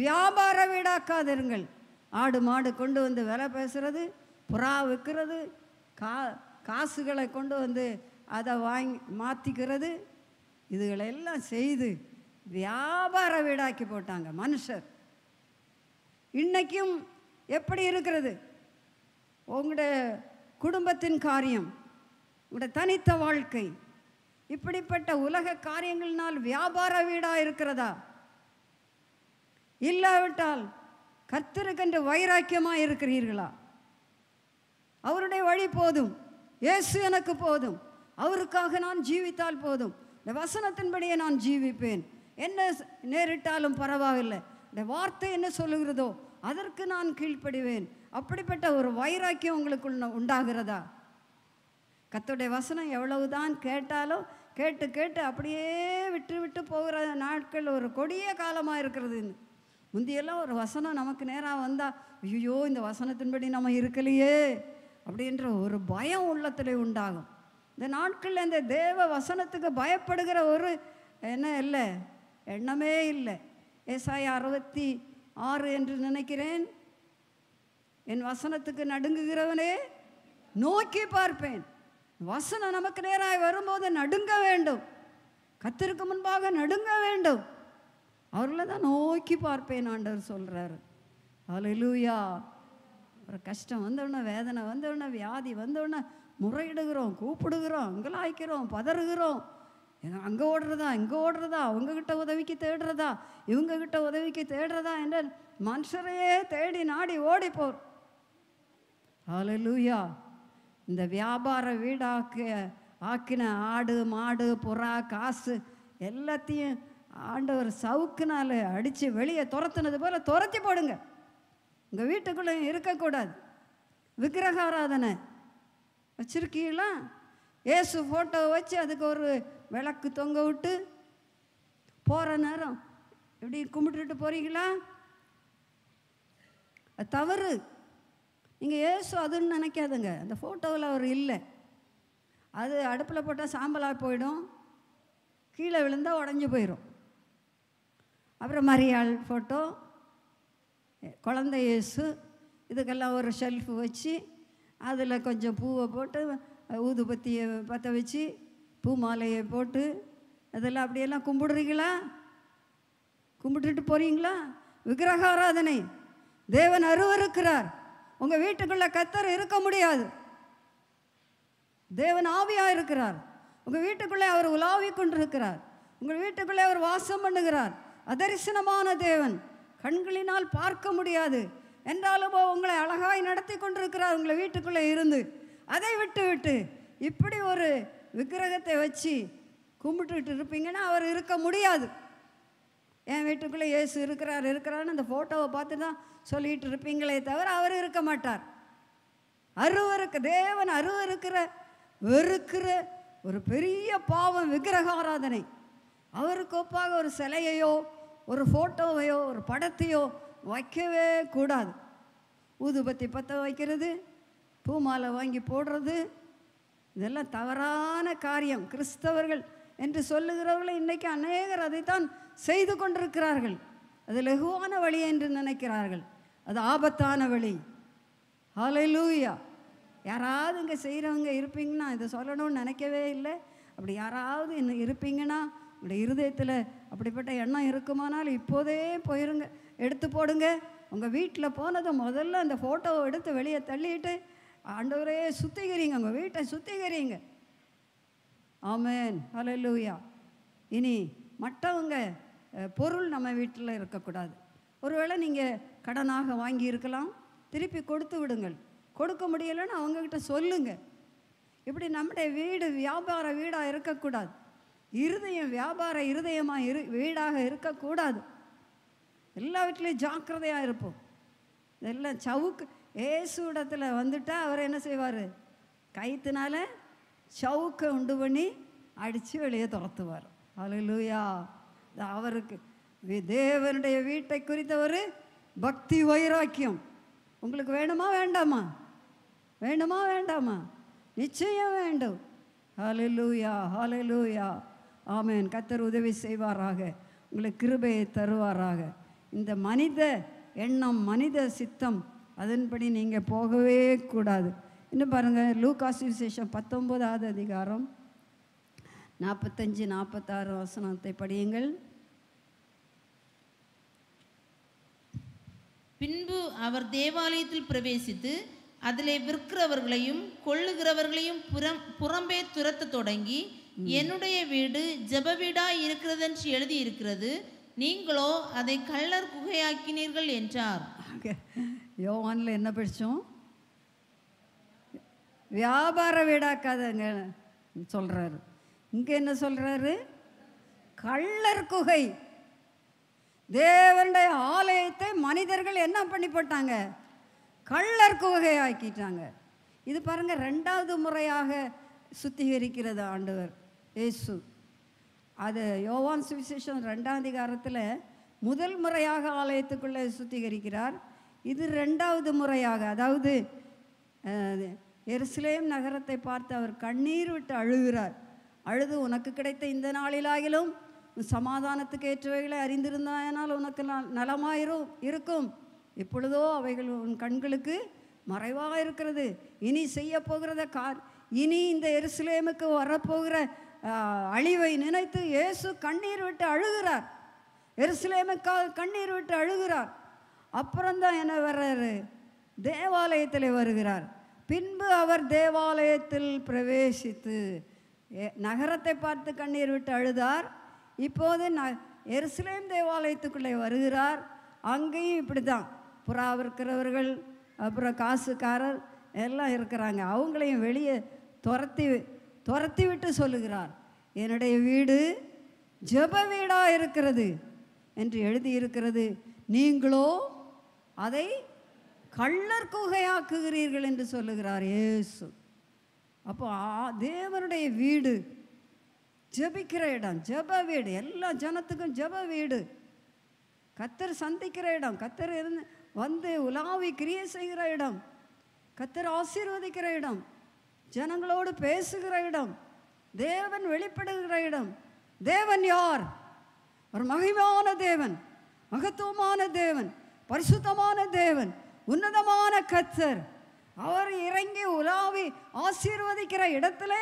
வியாபார வீடாக்காதிருங்கள் ஆடு மாடு கொண்டு வந்து விலை பேசுகிறது புறா விற்கிறது கா காசுகளை கொண்டு வந்து அதை வாங்கி மாற்றிக்கிறது இதுகளெல்லாம் செய்து வியாபார வீடாக்கி போட்டாங்க மனுஷர் இன்றைக்கும் எப்படி இருக்கிறது உங்களுடைய குடும்பத்தின் காரியம் உங்களுடைய தனித்த வாழ்க்கை இப்படிப்பட்ட உலக காரியங்களினால் வியாபார வீடாக இருக்கிறதா இல்லாவிட்டால் கத்திருக்கின்ற வைராக்கியமாக இருக்கிறீர்களா அவருடைய வழி போதும் இயேசு எனக்கு போதும் அவருக்காக நான் ஜீவித்தால் போதும் இந்த வசனத்தின்படியே நான் ஜீவிப்பேன் என்ன நேரிட்டாலும் பரவாயில்லை இந்த வார்த்தை என்ன சொல்லுகிறதோ அதற்கு நான் கீழ்ப்படிவேன் அப்படிப்பட்ட ஒரு வைராக்கியம் உங்களுக்கு உண்டாகிறதா கத்துடைய வசனம் எவ்வளவுதான் கேட்டாலும் கேட்டு கேட்டு அப்படியே விட்டு விட்டு போகிற நாட்கள் ஒரு கொடிய காலமாக இருக்கிறது முந்தியெல்லாம் ஒரு வசனம் நமக்கு நேராக வந்தால் ஐயோ இந்த வசனத்தின்படி நம்ம இருக்கலையே அப்படின்ற ஒரு பயம் உள்ளத்தில் உண்டாகும் இந்த நாட்களில் இந்த தேவ வசனத்துக்கு பயப்படுகிற ஒரு என்ன இல்லை எண்ணமே இல்லை ஏசாய அறுபத்தி ஆறு என்று நினைக்கிறேன் என் வசனத்துக்கு நடுங்குகிறவனே நோக்கி பார்ப்பேன் வசனம் நமக்கு நேராக வரும்போது நடுங்க வேண்டும் கத்திருக்கு முன்பாக நடுங்க வேண்டும் அவர்கள தான் நோக்கி பார்ப்பேன் ஆண்டவர் சொல்கிறார் இலூயா ஒரு கஷ்டம் வந்தவுடனே வேதனை வந்தோடனே வியாதி வந்தோடனே முறையிடுகிறோம் கூப்பிடுகிறோம் அங்கலாய்க்கிறோம் பதறுகிறோம் அங்கே ஓடுறதா இங்கே ஓடுறதா அவங்கக்கிட்ட உதவிக்கு தேடுறதா இவங்கக்கிட்ட உதவிக்கு தேடுறதா என்ற மனுஷரையே தேடி நாடி ஓடிப்போர் போர் அலலூயா இந்த வியாபார வீடாக்கு ஆக்கின ஆடு மாடு புறா காசு எல்லாத்தையும் ஆண்டவர் சவுக்குனால அடித்து வெளியே துரத்துனது போல் துரத்தி போடுங்க உங்கள் வீட்டுக்குள்ளே இருக்கக்கூடாது விக்கிரகாராதனை வச்சுருக்கீங்களா ஏசு ஃபோட்டோவை வச்சு அதுக்கு ஒரு விளக்கு தொங்க விட்டு போகிற நேரம் இப்படி கும்பிட்டுட்டு போகிறீங்களா அது தவறு நீங்கள் ஏசு அதுன்னு நினைக்காதுங்க அந்த ஃபோட்டோவில் அவர் இல்லை அது அடுப்பில் போட்டால் சாம்பலாக போயிடும் கீழே விழுந்தால் உடஞ்சி போயிடும் அப்புறம் மரியாள் ஃபோட்டோ குழந்தை இயேசு இதுக்கெல்லாம் ஒரு ஷெல்ஃப் வச்சு அதில் கொஞ்சம் பூவை போட்டு ஊதுபத்தியை பற்ற வச்சு பூ மாலையை போட்டு அதெல்லாம் அப்படியெல்லாம் கும்பிடுறீங்களா கும்பிட்டுட்டு போகிறீங்களா விக்கிரக ஆராதனை தேவன் அருவருக்கிறார் உங்கள் வீட்டுக்குள்ளே கத்தர் இருக்க முடியாது தேவன் ஆவியாக இருக்கிறார் உங்கள் வீட்டுக்குள்ளே அவர் உலாவி கொண்டிருக்கிறார் உங்கள் வீட்டுக்குள்ளே அவர் வாசம் பண்ணுகிறார் அதரிசனமான தேவன் கண்களினால் பார்க்க முடியாது என்றாலும் உங்களை அழகாய் நடத்தி கொண்டிருக்கிறார் உங்களை வீட்டுக்குள்ளே இருந்து அதை விட்டு விட்டு இப்படி ஒரு விக்கிரகத்தை வச்சு கும்பிட்டுக்கிட்டு இருப்பீங்கன்னா அவர் இருக்க முடியாது என் வீட்டுக்குள்ளே ஏசு இருக்கிறார் இருக்கிறான்னு அந்த ஃபோட்டோவை பார்த்து தான் சொல்லிகிட்டு இருப்பீங்களே தவிர அவர் இருக்க மாட்டார் அருவருக்கு தேவன் இருக்கிற வெறுக்கிற ஒரு பெரிய பாவம் விக்கிரக ஆராதனை அவருக்கு ஒப்பாக ஒரு சிலையையோ ஒரு ஃபோட்டோவையோ ஒரு படத்தையோ வைக்கவே கூடாது ஊதுபத்தி பற்ற வைக்கிறது பூமாலை வாங்கி போடுறது இதெல்லாம் தவறான காரியம் கிறிஸ்தவர்கள் என்று சொல்லுகிறவர்களை இன்றைக்கு அநேகர் அதைத்தான் செய்து கொண்டிருக்கிறார்கள் அது லகுவான வழி என்று நினைக்கிறார்கள் அது ஆபத்தான வழி ஹலை லூயா யாராவது இங்கே செய்கிறவங்க இருப்பீங்கன்னா இதை சொல்லணும்னு நினைக்கவே இல்லை அப்படி யாராவது இன்னும் இருப்பீங்கன்னா உங்களுடைய இருதயத்தில் அப்படிப்பட்ட எண்ணம் இருக்குமானால் இப்போதே போயிருங்க எடுத்து போடுங்க உங்கள் வீட்டில் போனதை முதல்ல அந்த ஃபோட்டோவை எடுத்து வெளியே தள்ளிட்டு ஆண்டவரையே சுத்திகரிங்க உங்கள் வீட்டை சுத்திகரிங்க ஆமேன் லூயா இனி மற்றவங்க பொருள் நம்ம வீட்டில் இருக்கக்கூடாது ஒருவேளை நீங்கள் கடனாக வாங்கியிருக்கலாம் திருப்பி கொடுத்து விடுங்கள் கொடுக்க முடியலைன்னு அவங்கக்கிட்ட சொல்லுங்கள் இப்படி நம்முடைய வீடு வியாபார வீடாக இருக்கக்கூடாது இருதயம் வியாபார இருதயமாக இரு வீடாக இருக்கக்கூடாது எல்லா வீட்லேயும் ஜாக்கிரதையாக இருப்போம் இதெல்லாம் சவுக்கு ஏசு இடத்துல வந்துட்டால் அவர் என்ன செய்வார் கைத்தினால சவுக்கை உண்டு பண்ணி அடித்து வெளியே துரத்துவார் அலலூயா அவருக்கு தேவனுடைய வீட்டை குறித்த ஒரு பக்தி வைராக்கியம் உங்களுக்கு வேணுமா வேண்டாமா வேணுமா வேண்டாமா நிச்சயம் வேண்டும் ஹலலூயா ஹலலூயா ஆமேன் கத்தர் உதவி செய்வாராக உங்களுக்கு கிருபையை தருவாராக இந்த மனித எண்ணம் மனித சித்தம் அதன்படி நீங்கள் போகவே கூடாது இன்னும் பாருங்கள் லூகாசி விசேஷம் பத்தொம்போதாவது அதிகாரம் நாற்பத்தஞ்சு நாற்பத்தாறு வசனத்தை படியுங்கள் பின்பு அவர் தேவாலயத்தில் பிரவேசித்து அதிலே விற்கிறவர்களையும் கொள்ளுகிறவர்களையும் புறம் புறம்பே துரத்த தொடங்கி என்னுடைய வீடு ஜப வீடா இருக்கிறது என்று எழுதியிருக்கிறது இருக்கிறது நீங்களோ அதை கள்ளர் குகையாக்கினீர்கள் என்றார் யோவானில் என்ன படித்தோம் வியாபார வீடாக்காதங்க சொல்கிறாரு இங்கே என்ன சொல்கிறாரு கள்ளர் குகை தேவனுடைய ஆலயத்தை மனிதர்கள் என்ன பண்ணி போட்டாங்க கள்ளர் குகை ஆக்கிட்டாங்க இது பாருங்கள் ரெண்டாவது முறையாக சுத்திகரிக்கிறது ஆண்டவர் ஏசு அது யோவான் சுவிசேஷம் ரெண்டாம் அதிகாரத்தில் முதல் முறையாக ஆலயத்துக்குள்ளே சுத்திகரிக்கிறார் இது ரெண்டாவது முறையாக அதாவது எருசலேம் நகரத்தை பார்த்து அவர் கண்ணீர் விட்டு அழுகிறார் அழுது உனக்கு கிடைத்த இந்த நாளிலாகிலும் சமாதானத்துக்கு ஏற்றவைகளை அறிந்திருந்தாயனால் உனக்கு நலமாயிரும் இருக்கும் இப்பொழுதோ அவைகள் உன் கண்களுக்கு மறைவாக இருக்கிறது இனி செய்ய போகிறத கார் இனி இந்த எருசலேமுக்கு வரப்போகிற அழிவை நினைத்து இயேசு கண்ணீர் விட்டு அழுகிறார் எருசலேமுக்காக கண்ணீர் விட்டு அழுகிறார் அப்புறம்தான் என்ன வர்றாரு தேவாலயத்தில் வருகிறார் பின்பு அவர் தேவாலயத்தில் பிரவேசித்து நகரத்தை பார்த்து கண்ணீர் விட்டு அழுதார் இப்போது ந எருசலேம் தேவாலயத்துக்குள்ளே வருகிறார் அங்கேயும் இப்படி தான் புறா இருக்கிறவர்கள் அப்புறம் காசுக்காரர் எல்லாம் இருக்கிறாங்க அவங்களையும் வெளியே துரத்தி துரத்தி விட்டு சொல்லுகிறார் என்னுடைய வீடு ஜெப வீடாக இருக்கிறது என்று எழுதியிருக்கிறது நீங்களோ அதை கள்ளர் குகையாக்குகிறீர்கள் என்று சொல்லுகிறார் ஏசு அப்போ தேவனுடைய வீடு ஜபிக்கிற இடம் ஜப வீடு எல்லா ஜனத்துக்கும் ஜப வீடு கத்தர் சந்திக்கிற இடம் கத்தர் இருந்து வந்து உலாவி கிரியை செய்கிற இடம் கத்தர் ஆசீர்வதிக்கிற இடம் ஜனங்களோடு பேசுகிற இடம் தேவன் வெளிப்படுகிற இடம் தேவன் யார் ஒரு மகிமான தேவன் மகத்துவமான தேவன் பரிசுத்தமான தேவன் உன்னதமான கத்தர் அவர் இறங்கி உலாவி ஆசீர்வதிக்கிற இடத்துல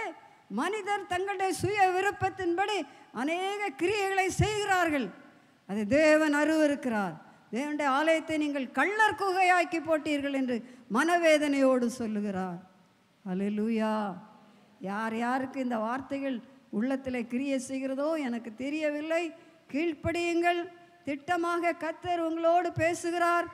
மனிதர் தங்களுடைய சுய விருப்பத்தின்படி அநேக கிரியைகளை செய்கிறார்கள் அது தேவன் அருவருக்கிறார் தேவனுடைய ஆலயத்தை நீங்கள் கள்ளர் குகையாக்கி போட்டீர்கள் என்று மனவேதனையோடு சொல்லுகிறார் அலலூயா யார் யாருக்கு இந்த வார்த்தைகள் உள்ளத்தில் கிரிய செய்கிறதோ எனக்கு தெரியவில்லை கீழ்ப்படியுங்கள் திட்டமாக கத்தர் உங்களோடு பேசுகிறார்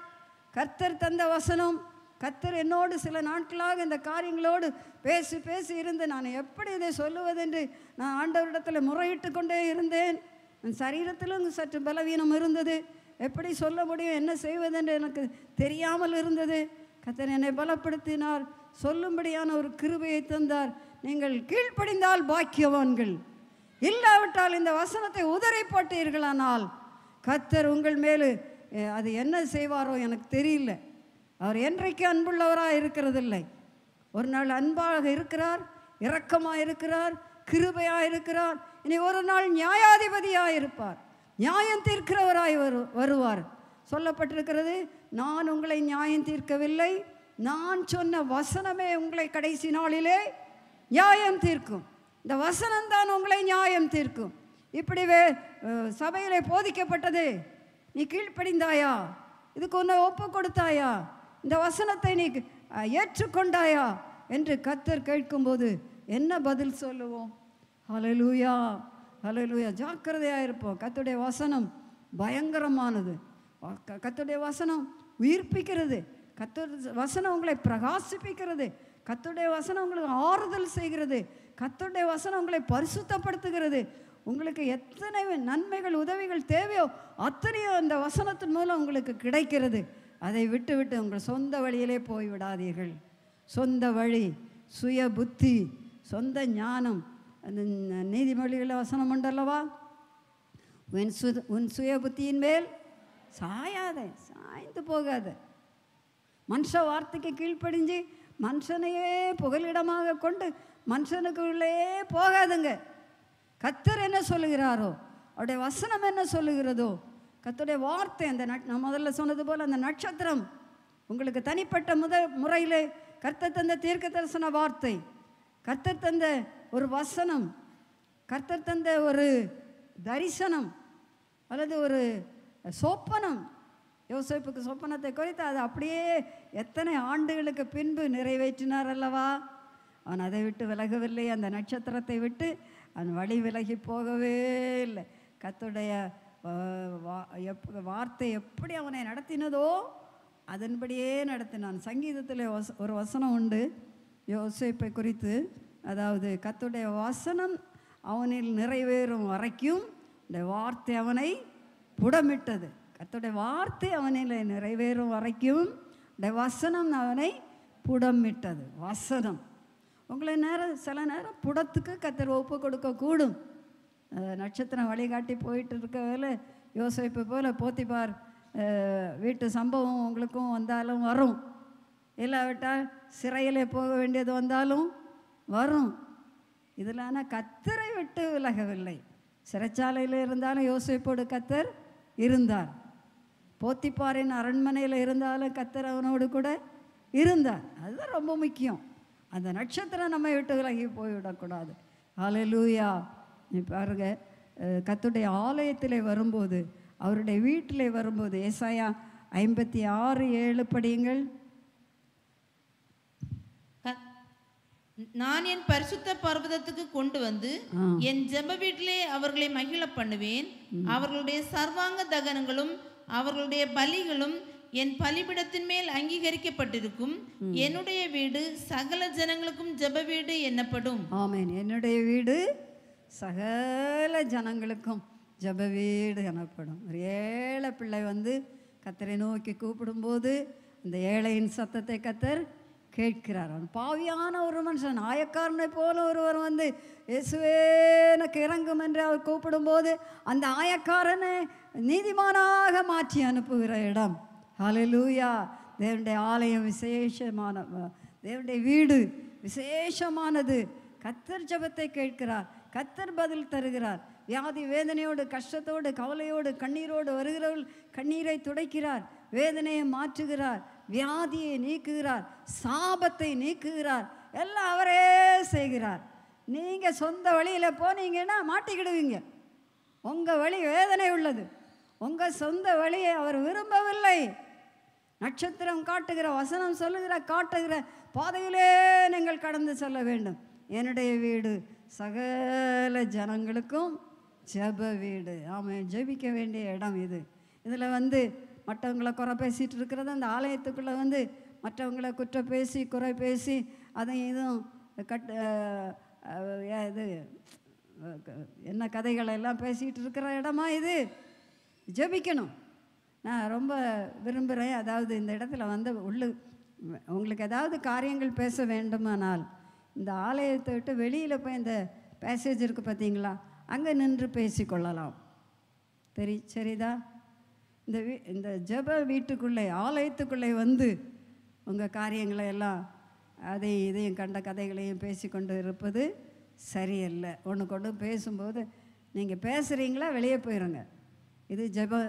கர்த்தர் தந்த வசனம் கத்தர் என்னோடு சில நாட்களாக இந்த காரியங்களோடு பேசி பேசி இருந்து நான் எப்படி இதை சொல்லுவதென்று நான் ஆண்டவரிடத்தில் முறையிட்டு கொண்டே இருந்தேன் என் சரீரத்திலும் சற்று பலவீனம் இருந்தது எப்படி சொல்ல முடியும் என்ன செய்வதென்று எனக்கு தெரியாமல் இருந்தது கத்தர் என்னை பலப்படுத்தினார் சொல்லும்படியான ஒரு கிருபையை தந்தார் நீங்கள் கீழ்ப்படிந்தால் பாக்கியவான்கள் இல்லாவிட்டால் இந்த வசனத்தை உதறி போட்டீர்களானால் கத்தர் உங்கள் மேலு அது என்ன செய்வாரோ எனக்கு தெரியல அவர் என்றைக்கு அன்புள்ளவராக இருக்கிறதில்லை ஒரு நாள் அன்பாக இருக்கிறார் இரக்கமாக இருக்கிறார் கிருபையாக இருக்கிறார் இனி ஒரு நாள் நியாயாதிபதியாக இருப்பார் நியாயம் தீர்க்கிறவராய் வரு வருவார் சொல்லப்பட்டிருக்கிறது நான் உங்களை நியாயம் தீர்க்கவில்லை நான் சொன்ன வசனமே உங்களை கடைசி நாளிலே நியாயம் தீர்க்கும் இந்த வசனம்தான் உங்களை நியாயம் தீர்க்கும் இப்படி வே சபையில் போதிக்கப்பட்டது நீ கீழ்ப்படிந்தாயா இதுக்கு ஒன்று ஒப்பு கொடுத்தாயா இந்த வசனத்தை நீ ஏற்றுக்கொண்டாயா என்று கத்தர் கேட்கும்போது என்ன பதில் சொல்லுவோம் ஹலலூயா ஹலலூயா ஜாக்கிரதையாக இருப்போம் கத்துடைய வசனம் பயங்கரமானது கத்துடைய வசனம் உயிர்ப்பிக்கிறது கத்தோட வசனம் உங்களை பிரகாசிப்பிக்கிறது கத்தோடைய வசனம் உங்களுக்கு ஆறுதல் செய்கிறது கத்தோடைய வசனம் உங்களை பரிசுத்தப்படுத்துகிறது உங்களுக்கு எத்தனை நன்மைகள் உதவிகள் தேவையோ அத்தனையோ அந்த வசனத்தின் மூலம் உங்களுக்கு கிடைக்கிறது அதை விட்டுவிட்டு உங்கள் சொந்த வழியிலே போய்விடாதீர்கள் சொந்த வழி சுய புத்தி சொந்த ஞானம் அந்த நீதிமொழிகளில் வசனம் உண்டல்லவா உன் சு உன் சுய புத்தியின் மேல் சாயாத சாய்ந்து போகாத மனுஷ வார்த்தைக்கு கீழ்ப்படிஞ்சு மனுஷனையே புகலிடமாக கொண்டு மனுஷனுக்கு உள்ளே போகாதுங்க கத்தர் என்ன சொல்லுகிறாரோ அவருடைய வசனம் என்ன சொல்லுகிறதோ கத்துடைய வார்த்தை அந்த நான் முதல்ல சொன்னது போல் அந்த நட்சத்திரம் உங்களுக்கு தனிப்பட்ட முத முறையில் கர்த்தர் தந்த தீர்க்க தரிசன வார்த்தை கர்த்தர் தந்த ஒரு வசனம் கர்த்தர் தந்த ஒரு தரிசனம் அல்லது ஒரு சொப்பனம் யோசிப்புக்கு சொப்பனத்தை குறித்து அது அப்படியே எத்தனை ஆண்டுகளுக்கு பின்பு நிறைவேற்றினார் அல்லவா அவன் அதை விட்டு விலகவில்லை அந்த நட்சத்திரத்தை விட்டு அவன் வழி விலகி போகவே இல்லை கத்துடைய வார்த்தை எப்படி அவனை நடத்தினதோ அதன்படியே நடத்தினான் சங்கீதத்தில் ஒரு வசனம் உண்டு யோசிப்பை குறித்து அதாவது கத்துடைய வசனம் அவனில் நிறைவேறும் வரைக்கும் இந்த வார்த்தை அவனை புடமிட்டது கத்தோடைய வார்த்தை அவனில் நிறைவேறும் வரைக்கும் இந்த வசனம் அவனை புடமிட்டது வசனம் உங்களை நேரம் சில நேரம் புடத்துக்கு கத்தர் ஒப்பு கொடுக்கக்கூடும் நட்சத்திரம் வழிகாட்டி போயிட்டு வேலை யோசிப்பு போல் போத்திப்பார் வீட்டு சம்பவம் உங்களுக்கும் வந்தாலும் வரும் இல்லாவிட்டால் சிறையில் போக வேண்டியது வந்தாலும் வரும் இதில் கத்தரை விட்டு விலகவில்லை சிறைச்சாலையில் இருந்தாலும் யோசிப்போடு கத்தர் இருந்தார் போத்திப்பாரின் அரண்மனையில் இருந்தாலும் கத்தர் அவனோடு கூட இருந்தார் அதுதான் ரொம்ப முக்கியம் அந்த நட்சத்திரம் நம்ம விட்டு விலகி போய்விடக்கூடாது நீ பாருங்க கத்துடைய ஆலயத்தில் வரும்போது அவருடைய வீட்டில் வரும்போது ஏசாயா ஐம்பத்தி ஆறு ஏழு படியுங்கள் நான் என் பரிசுத்த பர்வதத்துக்கு கொண்டு வந்து என் ஜெப வீட்டிலே அவர்களை மகிழ பண்ணுவேன் அவர்களுடைய சர்வாங்க தகனங்களும் அவர்களுடைய பலிகளும் என் பலிபிடத்தின் மேல் அங்கீகரிக்கப்பட்டிருக்கும் என்னுடைய வீடு சகல ஜனங்களுக்கும் ஜெப வீடு என்னப்படும் ஆமேன் என்னுடைய வீடு சகல ஜனங்களுக்கும் ஜப வீடு எனப்படும் ஒரு ஏழை பிள்ளை வந்து கத்தரை நோக்கி கூப்பிடும்போது அந்த ஏழையின் சத்தத்தை கத்தர் கேட்கிறார் அவன் பாவியான ஒரு மனுஷன் ஆயக்காரனை போல ஒருவர் வந்து இயேசுவே எனக்கு இறங்கும் என்று அவர் கூப்பிடும்போது அந்த ஆயக்காரனை நீதிமானாக மாற்றி அனுப்புகிற இடம் லூயா தேவனுடைய ஆலயம் விசேஷமான தேவனுடைய வீடு விசேஷமானது கத்தர் ஜபத்தை கேட்கிறார் கத்தர் பதில் தருகிறார் வியாதி வேதனையோடு கஷ்டத்தோடு கவலையோடு கண்ணீரோடு வருகிறவள் கண்ணீரை துடைக்கிறார் வேதனையை மாற்றுகிறார் வியாதியை நீக்குகிறார் சாபத்தை நீக்குகிறார் எல்லாம் அவரே செய்கிறார் நீங்கள் சொந்த வழியில் போனீங்கன்னா மாட்டிக்கிடுவீங்க உங்கள் வழி வேதனை உள்ளது உங்கள் சொந்த வழியை அவர் விரும்பவில்லை நட்சத்திரம் காட்டுகிற வசனம் சொல்லுகிற காட்டுகிற பாதையிலே நீங்கள் கடந்து செல்ல வேண்டும் என்னுடைய வீடு சகல ஜனங்களுக்கும் ஜப வீடு ஆமாம் ஜெபிக்க வேண்டிய இடம் இது இதில் வந்து மற்றவங்களை குறை பேசிகிட்டு இருக்கிறது அந்த ஆலயத்துக்குள்ளே வந்து மற்றவங்களை குற்ற பேசி குறை பேசி அதையும் இதுவும் கட் இது என்ன கதைகளை எல்லாம் பேசிகிட்டு இருக்கிற இடமா இது ஜபிக்கணும் நான் ரொம்ப விரும்புகிறேன் அதாவது இந்த இடத்துல வந்து உள்ளு உங்களுக்கு ஏதாவது காரியங்கள் பேச வேண்டுமானால் இந்த ஆலயத்தை விட்டு வெளியில் போய் இந்த பேசேஜ் இருக்குது பார்த்தீங்களா அங்கே நின்று பேசிக்கொள்ளலாம் தெரி சரிதா இந்த வீ இந்த ஜப வீட்டுக்குள்ளே ஆலயத்துக்குள்ளே வந்து உங்கள் காரியங்களை எல்லாம் அதை இதையும் கண்ட கதைகளையும் பேசிக்கொண்டு இருப்பது சரியல்ல ஒன்று கொண்டு பேசும்போது நீங்கள் பேசுகிறீங்களா வெளியே போயிடுங்க இது ஜப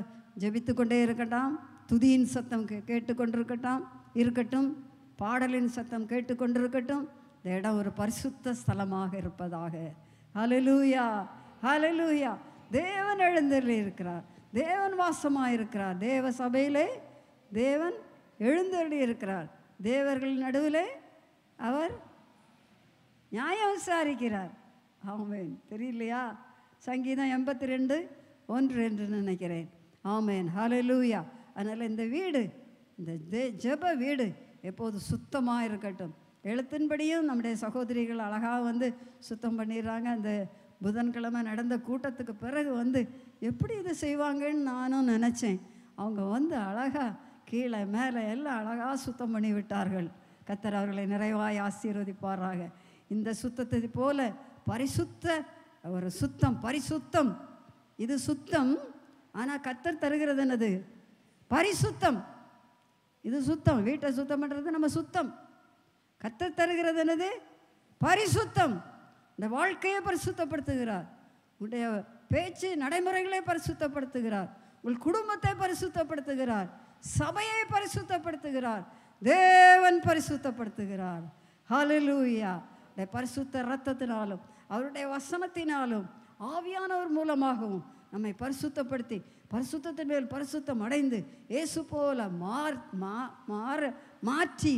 ஜபித்து கொண்டே இருக்கட்டும் துதியின் சத்தம் கே கேட்டுக்கொண்டிருக்கட்டும் இருக்கட்டும் பாடலின் சத்தம் கேட்டுக்கொண்டிருக்கட்டும் இந்த இடம் ஒரு பரிசுத்த ஸ்தலமாக இருப்பதாக ஹலலூயா ஹலலூயா தேவன் எழுந்தில் இருக்கிறார் தேவன் வாசமாக இருக்கிறார் தேவ சபையிலே தேவன் எழுந்தருளி இருக்கிறார் தேவர்களின் நடுவிலே அவர் நியாயம் விசாரிக்கிறார் ஆமேன் தெரியலையா சங்கீதம் எண்பத்தி ரெண்டு ஒன்று என்று நினைக்கிறேன் ஆமேன் ஹலோ லூயா அதனால் இந்த வீடு இந்த தே ஜப வீடு எப்போது சுத்தமாக இருக்கட்டும் எழுத்தின்படியும் நம்முடைய சகோதரிகள் அழகாக வந்து சுத்தம் பண்ணிடுறாங்க அந்த புதன்கிழமை நடந்த கூட்டத்துக்கு பிறகு வந்து எப்படி இதை செய்வாங்கன்னு நானும் நினச்சேன் அவங்க வந்து அழகாக கீழே மேலே எல்லாம் அழகாக சுத்தம் பண்ணி விட்டார்கள் கத்தர் அவர்களை நிறைவாய் ஆசீர்வதிப்பாராக இந்த சுத்தத்தை போல பரிசுத்த ஒரு சுத்தம் பரிசுத்தம் இது சுத்தம் ஆனால் கத்தர் தருகிறது என்னது பரிசுத்தம் இது சுத்தம் வீட்டை சுத்தம் பண்ணுறது நம்ம சுத்தம் கத்தர் தருகிறது என்னது பரிசுத்தம் இந்த வாழ்க்கையை பரிசுத்தப்படுத்துகிறார் உடைய பேச்சு நடைமுறைகளை பரிசுத்தப்படுத்துகிறார் உங்கள் குடும்பத்தை பரிசுத்தப்படுத்துகிறார் சபையை பரிசுத்தப்படுத்துகிறார் தேவன் பரிசுத்தப்படுத்துகிறார் ஹலலூயா பரிசுத்த ரத்தத்தினாலும் அவருடைய வசனத்தினாலும் ஆவியானவர் மூலமாகவும் நம்மை பரிசுத்தப்படுத்தி பரிசுத்தத்தின் மேல் பரிசுத்தம் அடைந்து இயேசு போல மார் மா மாற மாற்றி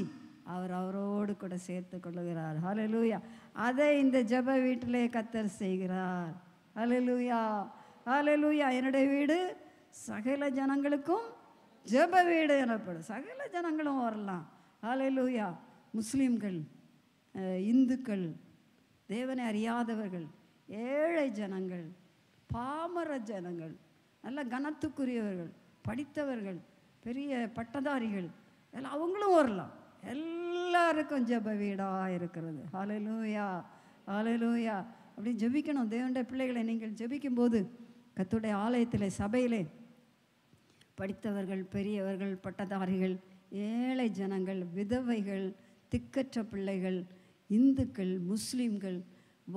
அவர் அவரோடு கூட சேர்த்து கொள்ளுகிறார் ஹலலூயா அதை இந்த ஜப வீட்டிலே கத்தர் செய்கிறார் அலலுயா அலலுயா என்னுடைய வீடு சகல ஜனங்களுக்கும் ஜெப வீடு எனப்படும் சகல ஜனங்களும் வரலாம் அலலுயா முஸ்லீம்கள் இந்துக்கள் தேவனை அறியாதவர்கள் ஏழை ஜனங்கள் பாமர ஜனங்கள் நல்ல கனத்துக்குரியவர்கள் படித்தவர்கள் பெரிய பட்டதாரிகள் எல்லாம் அவங்களும் வரலாம் எல்லாருக்கும் ஜப வீடாக இருக்கிறது அலலுயா அலலுயா அப்படின்னு ஜெபிக்கணும் தேவனுடைய பிள்ளைகளை நீங்கள் ஜெபிக்கும்போது கத்துடைய ஆலயத்தில் சபையிலே படித்தவர்கள் பெரியவர்கள் பட்டதாரிகள் ஏழை ஜனங்கள் விதவைகள் திக்கற்ற பிள்ளைகள் இந்துக்கள் முஸ்லீம்கள்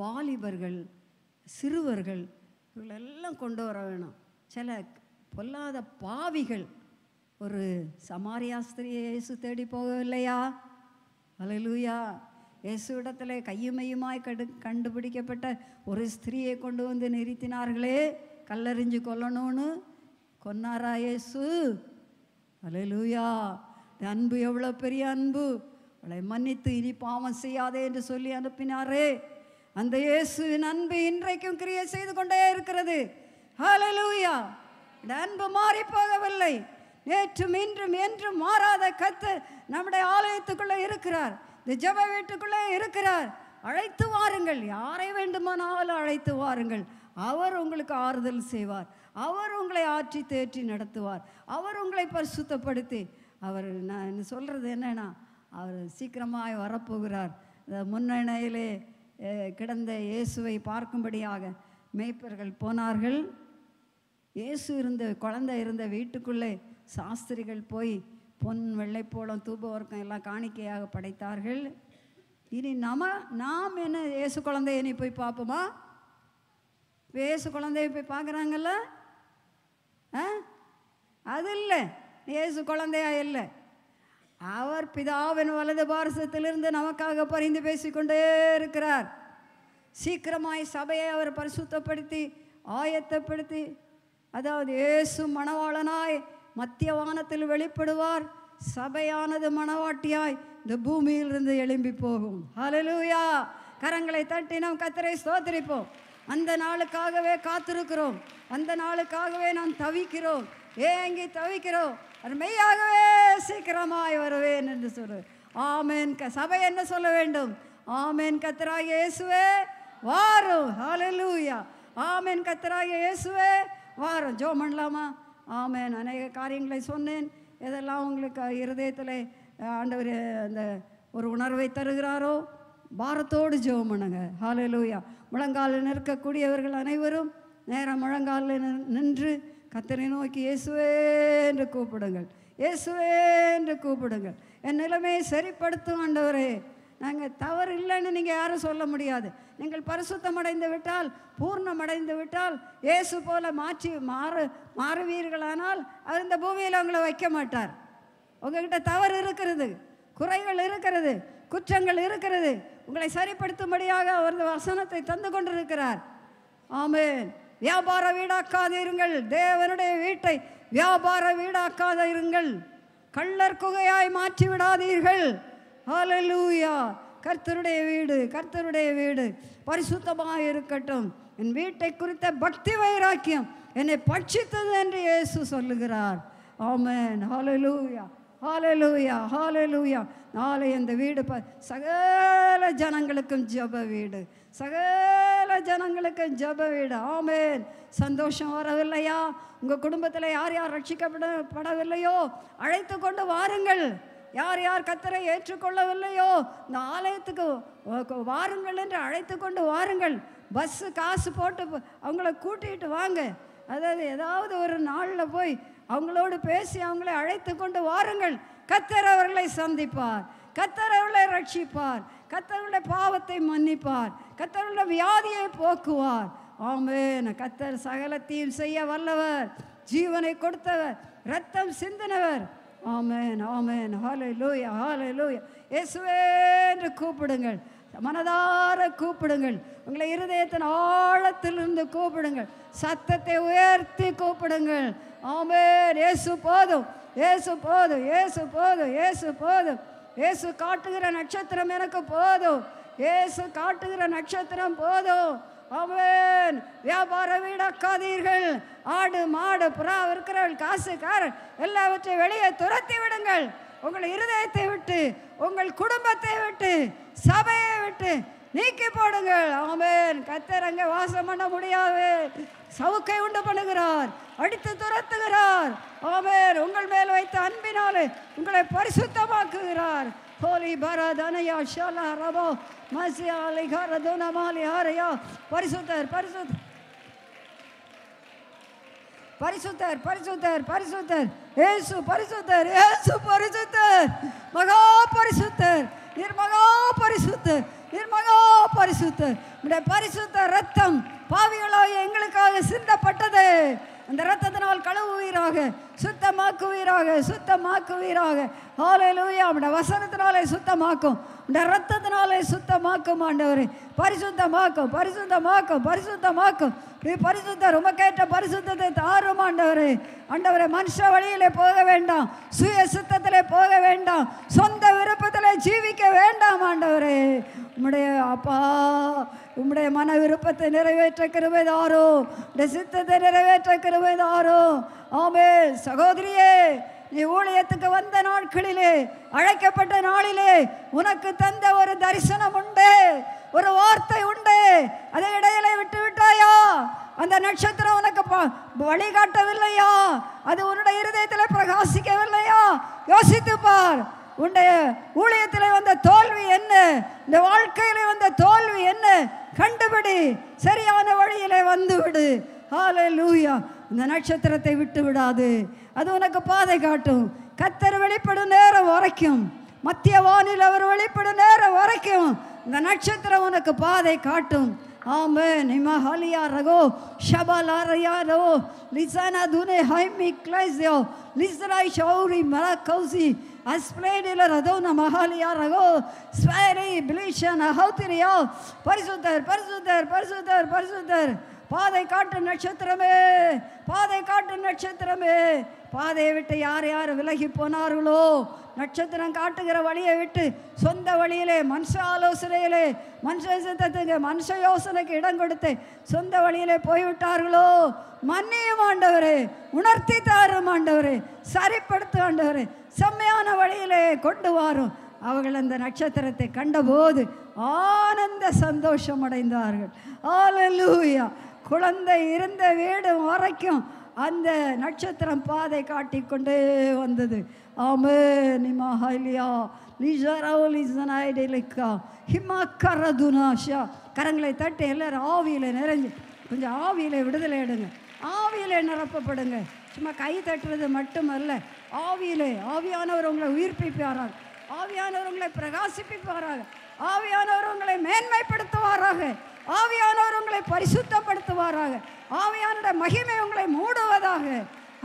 வாலிபர்கள் சிறுவர்கள் இவர்களெல்லாம் கொண்டு வர வேணும் சில பொல்லாத பாவிகள் ஒரு சமாரியாஸ்திரியேசு தேடி போகவில்லையா அலலூயா இயேசுவிடத்தில் கையுமையுமாய் கடு கண்டுபிடிக்கப்பட்ட ஒரு ஸ்திரீயை கொண்டு வந்து நிறுத்தினார்களே கல்லறிஞ்சு கொல்லணும்னு கொன்னாரா இயேசு அலையலூயா அன்பு எவ்வளோ பெரிய அன்பு அவளை மன்னித்து இனி பாவம் செய்யாதே என்று சொல்லி அனுப்பினாரே அந்த இயேசுவின் அன்பு இன்றைக்கும் கிரியை செய்து கொண்டே இருக்கிறது ஹலலூயா அன்பு மாறி போகவில்லை நேற்றும் இன்றும் என்றும் மாறாத கத்து நம்முடைய ஆலயத்துக்குள்ளே இருக்கிறார் நிஜப வீட்டுக்குள்ளே இருக்கிறார் அழைத்து வாருங்கள் யாரை வேண்டுமானாலும் அழைத்து வாருங்கள் அவர் உங்களுக்கு ஆறுதல் செய்வார் அவர் உங்களை ஆற்றி தேற்றி நடத்துவார் அவர் உங்களை பரிசுத்தப்படுத்தி அவர் நான் என்ன சொல்கிறது என்னென்னா அவர் சீக்கிரமாக வரப்போகிறார் இந்த முன்னணியிலே கிடந்த இயேசுவை பார்க்கும்படியாக மேய்ப்பர்கள் போனார்கள் இயேசு இருந்த குழந்தை இருந்த வீட்டுக்குள்ளே சாஸ்திரிகள் போய் பொன் வெள்ளைப்போளம் தூபவர்க்கம் எல்லாம் காணிக்கையாக படைத்தார்கள் இனி நம்ம நாம் என்ன இயேசு குழந்தைய நீ போய் பார்ப்போமா இயேசு குழந்தைய போய் பார்க்குறாங்கல்ல ஆ அது இல்லை இயேசு குழந்தையா இல்லை அவர் பிதாவின் வலது பாரசத்திலிருந்து நமக்காக பரிந்து பேசிக்கொண்டே இருக்கிறார் சீக்கிரமாய் சபையை அவர் பரிசுத்தப்படுத்தி ஆயத்தப்படுத்தி அதாவது இயேசு மணவாளனாய் மத்திய வானத்தில் வெளிப்படுவார் சபையானது மனவாட்டியாய் இந்த பூமியிலிருந்து எழும்பி போகும் ஹலலூயா கரங்களை தட்டி நாம் கத்தரை சோதரிப்போம் அந்த நாளுக்காகவே காத்திருக்கிறோம் அந்த நாளுக்காகவே நாம் தவிக்கிறோம் ஏங்கி தவிக்கிறோம் அருமையாகவே சீக்கிரமாய் வருவேன் என்று சொல்லு ஆமேன் க சபை என்ன சொல்ல வேண்டும் ஆமேன் கத்தரா இயேசுவே வாரும் ஹலலூயா ஆமேன் கத்தரா இயேசுவே வாரும் ஜோ பண்ணலாமா ஆமேன் அநேக காரியங்களை சொன்னேன் எதெல்லாம் உங்களுக்கு இருதயத்தில் ஆண்டவர் அந்த ஒரு உணர்வை தருகிறாரோ பாரத்தோடு ஜெபம் பண்ணுங்க லூயா முழங்காலில் நிற்கக்கூடியவர்கள் அனைவரும் நேராக முழங்காலில் நின்று கத்தனை நோக்கி இயேசுவே என்று கூப்பிடுங்கள் இயேசுவே என்று கூப்பிடுங்கள் என் நிலைமையை சரிப்படுத்தும் ஆண்டவரே நாங்கள் தவறு இல்லைன்னு நீங்கள் யாரும் சொல்ல முடியாது நீங்கள் பரிசுத்தம் அடைந்து விட்டால் பூர்ணம் அடைந்து விட்டால் இயேசு போல மாற்றி மாறு மாறுவீர்களானால் அவர் இந்த பூமியில் உங்களை வைக்க மாட்டார் உங்ககிட்ட தவறு இருக்கிறது குறைகள் இருக்கிறது குற்றங்கள் இருக்கிறது உங்களை சரிப்படுத்தும்படியாக அவரது வசனத்தை தந்து கொண்டிருக்கிறார் ஆமேன் வியாபார வீடாக்காது இருங்கள் தேவனுடைய வீட்டை வியாபார வீடாக்காத இருங்கள் கள்ளர் குகையாய் மாற்றி விடாதீர்கள் ஹாலலூயா கர்த்தருடைய வீடு கர்த்தருடைய வீடு பரிசுத்தமாக இருக்கட்டும் என் வீட்டை குறித்த பக்தி வைராக்கியம் என்னை பட்சித்தது என்று இயேசு சொல்லுகிறார் ஆமேன் ஹாலலூயா ஹாலலூயா ஹாலலூயா நாளை இந்த வீடு ப சகல ஜனங்களுக்கும் ஜப வீடு சகல ஜனங்களுக்கும் ஜப வீடு ஆமேன் சந்தோஷம் வரவில்லையா உங்கள் குடும்பத்தில் யார் யார் ரட்சிக்கப்பட படவில்லையோ அழைத்து கொண்டு வாருங்கள் யார் யார் கத்தரை ஏற்றுக்கொள்ளவில்லையோ இந்த ஆலயத்துக்கு வாருங்கள் என்று அழைத்து கொண்டு வாருங்கள் பஸ்ஸு காசு போட்டு அவங்கள கூட்டிகிட்டு வாங்க அதாவது ஏதாவது ஒரு நாளில் போய் அவங்களோடு பேசி அவங்கள அழைத்து கொண்டு வாருங்கள் கத்தர் அவர்களை சந்திப்பார் கத்தர் அவர்களை ரட்சிப்பார் கத்தருடைய பாவத்தை மன்னிப்பார் கத்தருடைய வியாதியை போக்குவார் நான் கத்தர் சகலத்தையும் செய்ய வல்லவர் ஜீவனை கொடுத்தவர் ரத்தம் சிந்தினவர் ஆமேன் ஆமேன் ஹாலை லூயா ஹாலை லூயா இயேசுவே என்று கூப்பிடுங்கள் மனதார கூப்பிடுங்கள் உங்களை இருதயத்தின் ஆழத்திலிருந்து கூப்பிடுங்கள் சத்தத்தை உயர்த்தி கூப்பிடுங்கள் ஆமேன் இயேசு போதும் ஏசு போதும் ஏசு போதும் ஏசு போதும் ஏசு காட்டுகிற நட்சத்திரம் எனக்கு போதும் ஏசு காட்டுகிற நட்சத்திரம் போதும் அவன் வியாபாரம் வீடாக்காதீர்கள் ஆடு மாடு புறா இருக்கிறவள் காசுக்கார் எல்லாவற்றையும் வெளியே துரத்தி விடுங்கள் உங்கள் இருதயத்தை விட்டு உங்கள் குடும்பத்தை விட்டு சபையை விட்டு நீக்கி போடுங்கள் அவன் கத்தர் அங்கே வாசம் பண்ண முடியாது சவுக்கை உண்டு பண்ணுகிறார் அடித்து துரத்துகிறார் அவன் உங்கள் மேல் வைத்து அன்பினாலே உங்களை பரிசுத்தமாக்குகிறார் ஹோலி பாராதனயா ஷாலா ரபோ மசி அலை காரதோன ஹாரையா பரிசுத்தர் பரிசுத்தர் பரிசுத்தர் பரிசுத்தர் பரிசுத்தர் ஏசு பரிசுத்தர் ஏசு பரிசுத்தர் மகா பரிசுத்தர் நிர்மகா பரிசுத்தர் நிர்மகா பரிசுத்தர் பரிசுத்த ரத்தம் பாவிகளாக எங்களுக்காக சிந்தப்பட்டது அந்த ரத்தத்தினால் கழுவுவீராக சுத்தமாக்குவீராக சுத்தமாக்குவீராக லூயா அவட வசனத்தினாலே சுத்தமாக்கும் அந்த ரத்தத்தினாலே சுத்தமாக்கும் ஆண்டவர் பரிசுத்தமாக்கும் பரிசுத்தமாக்கும் பரிசுத்தமாக்கும் ரொம்ப கேட்ட பரிசுத்தத்தை தாரும் ஆண்டவர் ஆண்டவரை மனுஷ வழியிலே போக வேண்டாம் சுய சுத்தத்திலே போக வேண்டாம் சொந்த விருப்பத்திலே ஜீவிக்க வேண்டாம் ஆண்டவரே உம்முடைய அப்பா உம்முடைய மன விருப்பத்தை நிறைவேற்ற கிருபைதாரோ உடைய சித்தத்தை நிறைவேற்ற கிருபைதாரோ ஆமே சகோதரியே நீ ஊழியத்துக்கு வந்த நாட்களிலே அழைக்கப்பட்ட நாளிலே உனக்கு தந்த ஒரு தரிசனம் உண்டு ஒரு வார்த்தை உண்டு அதை இடையில விட்டு விட்டாயா அந்த நட்சத்திரம் உனக்கு வழிகாட்டவில்லையா அது உன்னுடைய இருதயத்தில் பிரகாசிக்கவில்லையா யோசித்து பார் உன்னுடைய ஊழியத்தில் வந்த தோல்வி என்ன இந்த வாழ்க்கையில் வந்த தோல்வி என்ன கண்டுபிடி சரியான வழியில் வந்துவிடு ஹாலே லூயா இந்த நட்சத்திரத்தை விட்டு விடாது அது உனக்கு பாதை காட்டும் கத்தர் வெளிப்படும் நேரம் உரைக்கும் மத்திய வானில் அவர் வெளிப்படும் நேரம் உரைக்கும் இந்த நட்சத்திரம் உனக்கு பாதை காட்டும் Amen. Himahalia rago, shabalaria rago, lizana dune haimi klaisio, lizrai shauri marakosi, aspledi laradona mahalia rago, sferi blishan ahotirio, parisuder, parisuder, parisuder, parisuder. பாதை காட்டு நட்சத்திரமே பாதை காட்டு நட்சத்திரமே பாதையை விட்டு யார் யார் விலகி போனார்களோ நட்சத்திரம் காட்டுகிற வழியை விட்டு சொந்த வழியிலே மனுஷ ஆலோசனையிலே மனுஷத்துக்கு மனுஷ யோசனைக்கு இடம் கொடுத்து சொந்த வழியிலே போய்விட்டார்களோ மன்னியும் ஆண்டவரே உணர்த்தி தாரும் ஆண்டவரே சரிப்படுத்தும் ஆண்டவரே செம்மையான வழியிலே கொண்டு வாரும் அவர்கள் அந்த நட்சத்திரத்தை கண்டபோது ஆனந்த சந்தோஷம் அடைந்தார்கள் ஆலூயா குழந்தை இருந்த வீடு வரைக்கும் அந்த நட்சத்திரம் பாதை காட்டிக்கொண்டே வந்தது ஆமே நிமாஹலியா லிசரவுலிசனாயிடலிக்கா ஹிமா கரதுனாஷா கரங்களை தட்டு எல்லாரும் ஆவியில் நிறைஞ்சு கொஞ்சம் ஆவியில் விடுதலை எடுங்க ஆவியில் நிரப்பப்படுங்க சும்மா கை தட்டுறது மட்டுமல்ல ஆவியில் ஆவியானவர் உங்களை உயிர்ப்பிப்பாராக ஆவியானவர் உங்களை பிரகாசிப்பிப்பாராக ஆவியானவர் உங்களை மேன்மைப்படுத்துவாராக ஆவியானவர் உங்களை பரிசுத்தப்படுத்துவாராக ஆவியானோட மகிமை உங்களை மூடுவதாக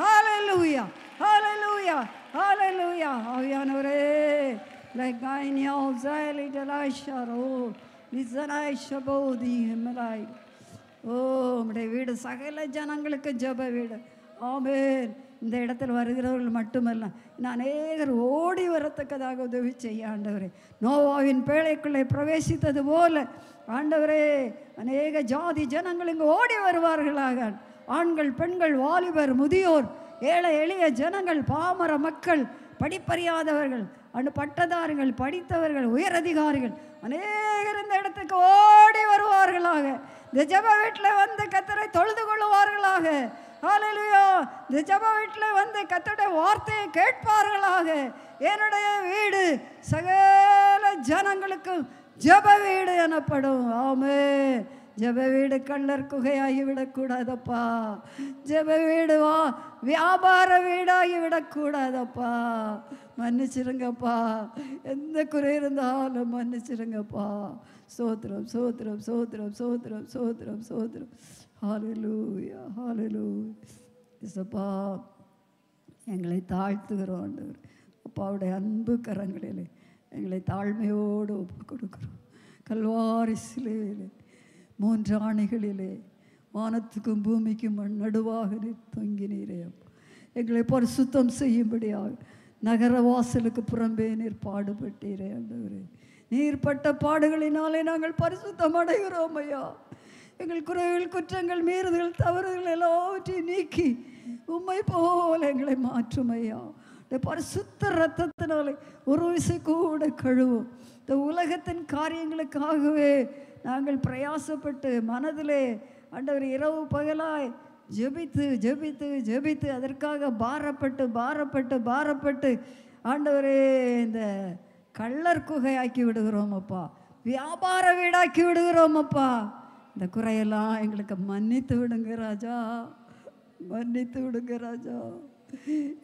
ஹாலலூயா ஹாலலூயா ஹாலலூயா ஆவியானவரே ஓ உடைய வீடு சகல ஜனங்களுக்கு ஜப வீடு ஆமேன் இந்த இடத்துல வருகிறவர்கள் மட்டுமல்ல அநேகர் ஓடி வரத்தக்கதாக உதவி செய்ய ஆண்டவரே நோவாவின் பேழைக்குள்ளே பிரவேசித்தது போல ஆண்டவரே அநேக ஜாதி ஜனங்கள் இங்கு ஓடி வருவார்களாக ஆண்கள் பெண்கள் வாலிபர் முதியோர் ஏழை எளிய ஜனங்கள் பாமர மக்கள் படிப்பறியாதவர்கள் அன்று பட்டதாரிகள் படித்தவர்கள் உயரதிகாரிகள் அநேகர் இந்த இடத்துக்கு ஓடி வருவார்களாக இந்த ஜப வீட்டில் வந்து கத்தரை தொழுது கொள்வார்களாக ஆலையிலையோ இந்த ஜப வீட்டில் வந்து கத்தோட வார்த்தையை கேட்பார்களாக என்னுடைய வீடு சகல ஜனங்களுக்கும் ஜப வீடு எனப்படும் ஆமே ஜப வீடு கள்ளர் குகையாகி விடக்கூடாதப்பா ஜப வீடு வா வியாபார வீடாகி விடக்கூடாதப்பா மன்னிச்சிருங்கப்பா எந்த குறை இருந்தாலும் மன்னிச்சிருங்கப்பா சோத்திரம் சோத்திரம் சோத்திரம் சோத்திரம் சோத்திரம் சோத்திரம் ஹாலலூயா ஹாலலூ எங்களை தாழ்த்துகிறோம் அப்பாவுடைய அன்பு கரங்களிலே எங்களை தாழ்மையோடு ஒப்பு கொடுக்குறோம் கல்வாரி சிலையிலே மூன்று ஆணைகளிலே வானத்துக்கும் பூமிக்கும் நடுவாக தொங்கினீரே எங்களை பரிசுத்தம் செய்யும்படியாக நகர வாசலுக்கு புறம்பே நீர் பாடுபட்டீரே ஆண்டவரே நீர் பட்ட பாடுகளினாலே நாங்கள் பரிசுத்தம் அடைகிறோம் ஐயா எங்கள் குறைகள் குற்றங்கள் மீறுதல் தவறுகள் எல்லாவற்றையும் நீக்கி உம்மை போல எங்களை மாற்றும் ஐயா இந்த பரிசுத்த ரத்தத்தினாலே ஒரு விசை கூட கழுவும் இந்த உலகத்தின் காரியங்களுக்காகவே நாங்கள் பிரயாசப்பட்டு மனதிலே ஆண்டவர் இரவு பகலாய் ஜெபித்து ஜெபித்து ஜெபித்து அதற்காக பாரப்பட்டு பாரப்பட்டு பாரப்பட்டு ஆண்டவரே இந்த கள்ளர் குகையாக்கி விடுகிறோமப்பா விடுகிறோம் அப்பா வியாபார வீடாக்கி விடுகிறோம் அப்பா இந்த குறையெல்லாம் எங்களுக்கு மன்னித்து விடுங்க ராஜா மன்னித்து விடுங்க ராஜா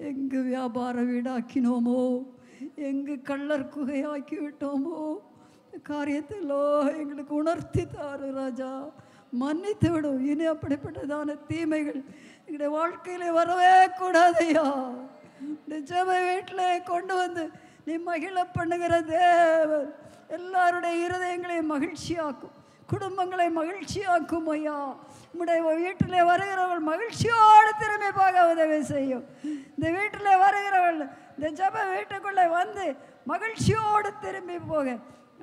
எங்கு வியாபார வீடாக்கினோமோ எங்கு கள்ளர் குகையாக்கி விட்டோமோ காரியத்திலோ எங்களுக்கு உணர்த்தி தாரு ராஜா மன்னித்து விடும் இனி அப்படிப்பட்டதான தீமைகள் எங்களுடைய வாழ்க்கையில வரவே கூடாதையா நிஜம வீட்டில் கொண்டு வந்து நீ மகிழ பண்ணுகிற தேவன் எல்லாருடைய இருதயங்களையும் மகிழ்ச்சியாக்கும் குடும்பங்களை மகிழ்ச்சியாக்கும் ஐயா உடைய வீட்டில் வருகிறவள் மகிழ்ச்சியோடு திரும்பி போக உதவி செய்யும் இந்த வீட்டில் வருகிறவள் இந்த ஜப வீட்டுக்குள்ளே வந்து மகிழ்ச்சியோடு திரும்பி போக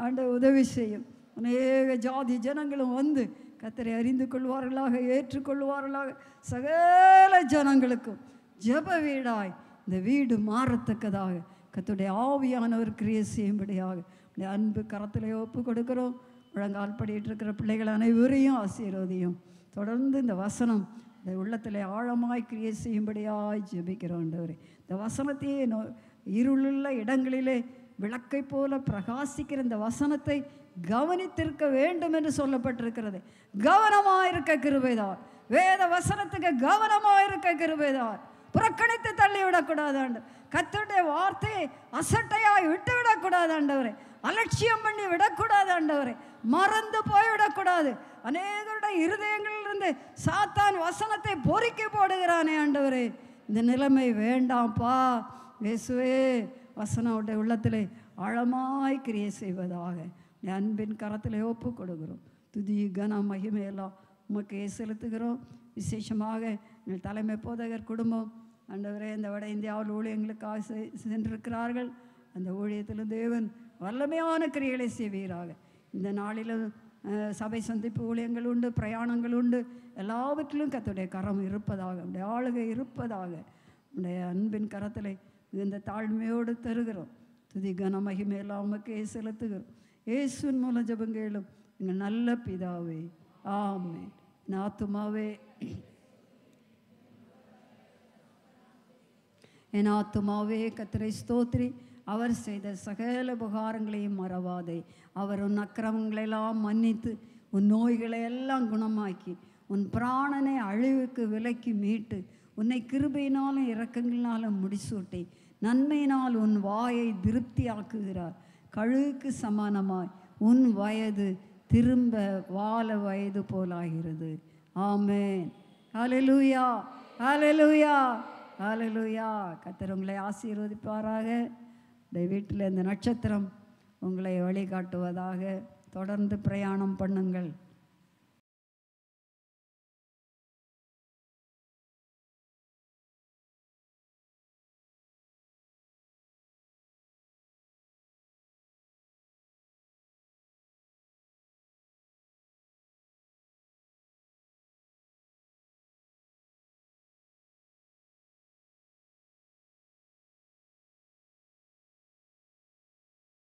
ஆண்டு உதவி செய்யும் அநேக ஜாதி ஜனங்களும் வந்து கத்தரை அறிந்து கொள்வார்களாக ஏற்றுக்கொள்வார்களாக சகல ஜனங்களுக்கும் ஜப வீடாய் இந்த வீடு மாறத்தக்கதாக கத்துடைய ஆவியானவர் கிரியை செய்யும்படியாக அன்பு கரத்திலே ஒப்பு கொடுக்கிறோம் முழங்கால் படிக்கிட்டு இருக்கிற பிள்ளைகள் அனைவரையும் ஆசீர்வதியும் தொடர்ந்து இந்த வசனம் இந்த உள்ளத்தில் ஆழமாய் கிரியை செய்யும்படியாய் ஜெபிக்கிறோன்றவர் இந்த வசனத்தையே நோ இருளுள்ள இடங்களிலே விளக்கை போல பிரகாசிக்கிற இந்த வசனத்தை கவனித்திருக்க வேண்டும் என்று சொல்லப்பட்டிருக்கிறது கவனமாயிருக்க கிருபைதார் வேத வசனத்துக்கு கவனமாயிருக்க கிருபைதார் புறக்கணித்து தள்ளிவிடக்கூடாதாண்டு கத்தருடைய வார்த்தையை அசட்டையாய் விட்டு விடக்கூடாது அலட்சியம் பண்ணி விடக்கூடாதாண்டவரை மறந்து மறந்து போய்விடக்கூடாது அநேகருடைய இருதயங்களிலிருந்து சாத்தான் வசனத்தை பொறிக்க போடுகிறானே ஆண்டவரே இந்த நிலைமை வேண்டாம்ப்பா இயேசுவே வசனம் உள்ளத்தில் ஆழமாய் கிரியை செய்வதாக அன்பின் கரத்தில் ஒப்பு கொடுக்குறோம் துதி கன மகிமையெல்லாம் உமக்கு செலுத்துகிறோம் விசேஷமாக எங்கள் தலைமை போதகர் குடும்பம் ஆண்டவரே இந்த வட இந்தியாவில் ஊழியங்களுக்காக சென்றிருக்கிறார்கள் அந்த ஊழியத்தில் தேவன் வல்லமையான கிரிகளை செய்வீராக இந்த நாளிலும் சபை சந்திப்பு ஊழியங்கள் உண்டு பிரயாணங்கள் உண்டு எல்லாவற்றிலும் கத்துடைய கரம் இருப்பதாக நம்முடைய ஆளுகை இருப்பதாக நம்முடைய அன்பின் கரத்தில் இந்த தாழ்மையோடு தருகிறோம் துதி கன மகிமையெல்லாம் உமக்கே செலுத்துகிறோம் இயேசுவின் மூலம் ஜபங்கேளும் எங்கள் நல்ல பிதாவே ஆமே நாத்துமாவே என் ஆத்துமாவே கத்திரை ஸ்தோத்ரி அவர் செய்த சகல உபகாரங்களையும் மறவாதே அவர் உன் எல்லாம் மன்னித்து உன் நோய்களை எல்லாம் குணமாக்கி உன் பிராணனை அழிவுக்கு விலக்கி மீட்டு உன்னை கிருபையினாலும் இறக்கங்களினாலும் முடிசூட்டி நன்மையினால் உன் வாயை திருப்தியாக்குகிறார் கழுகுக்கு சமானமாய் உன் வயது திரும்ப வாழ வயது போலாகிறது ஆமேன் அலலூயா அலலூயா அலலூயா கத்திரங்களை ஆசீர்வதிப்பாராக இந்த வீட்டில் இந்த நட்சத்திரம் உங்களை வழிகாட்டுவதாக தொடர்ந்து பிரயாணம் பண்ணுங்கள்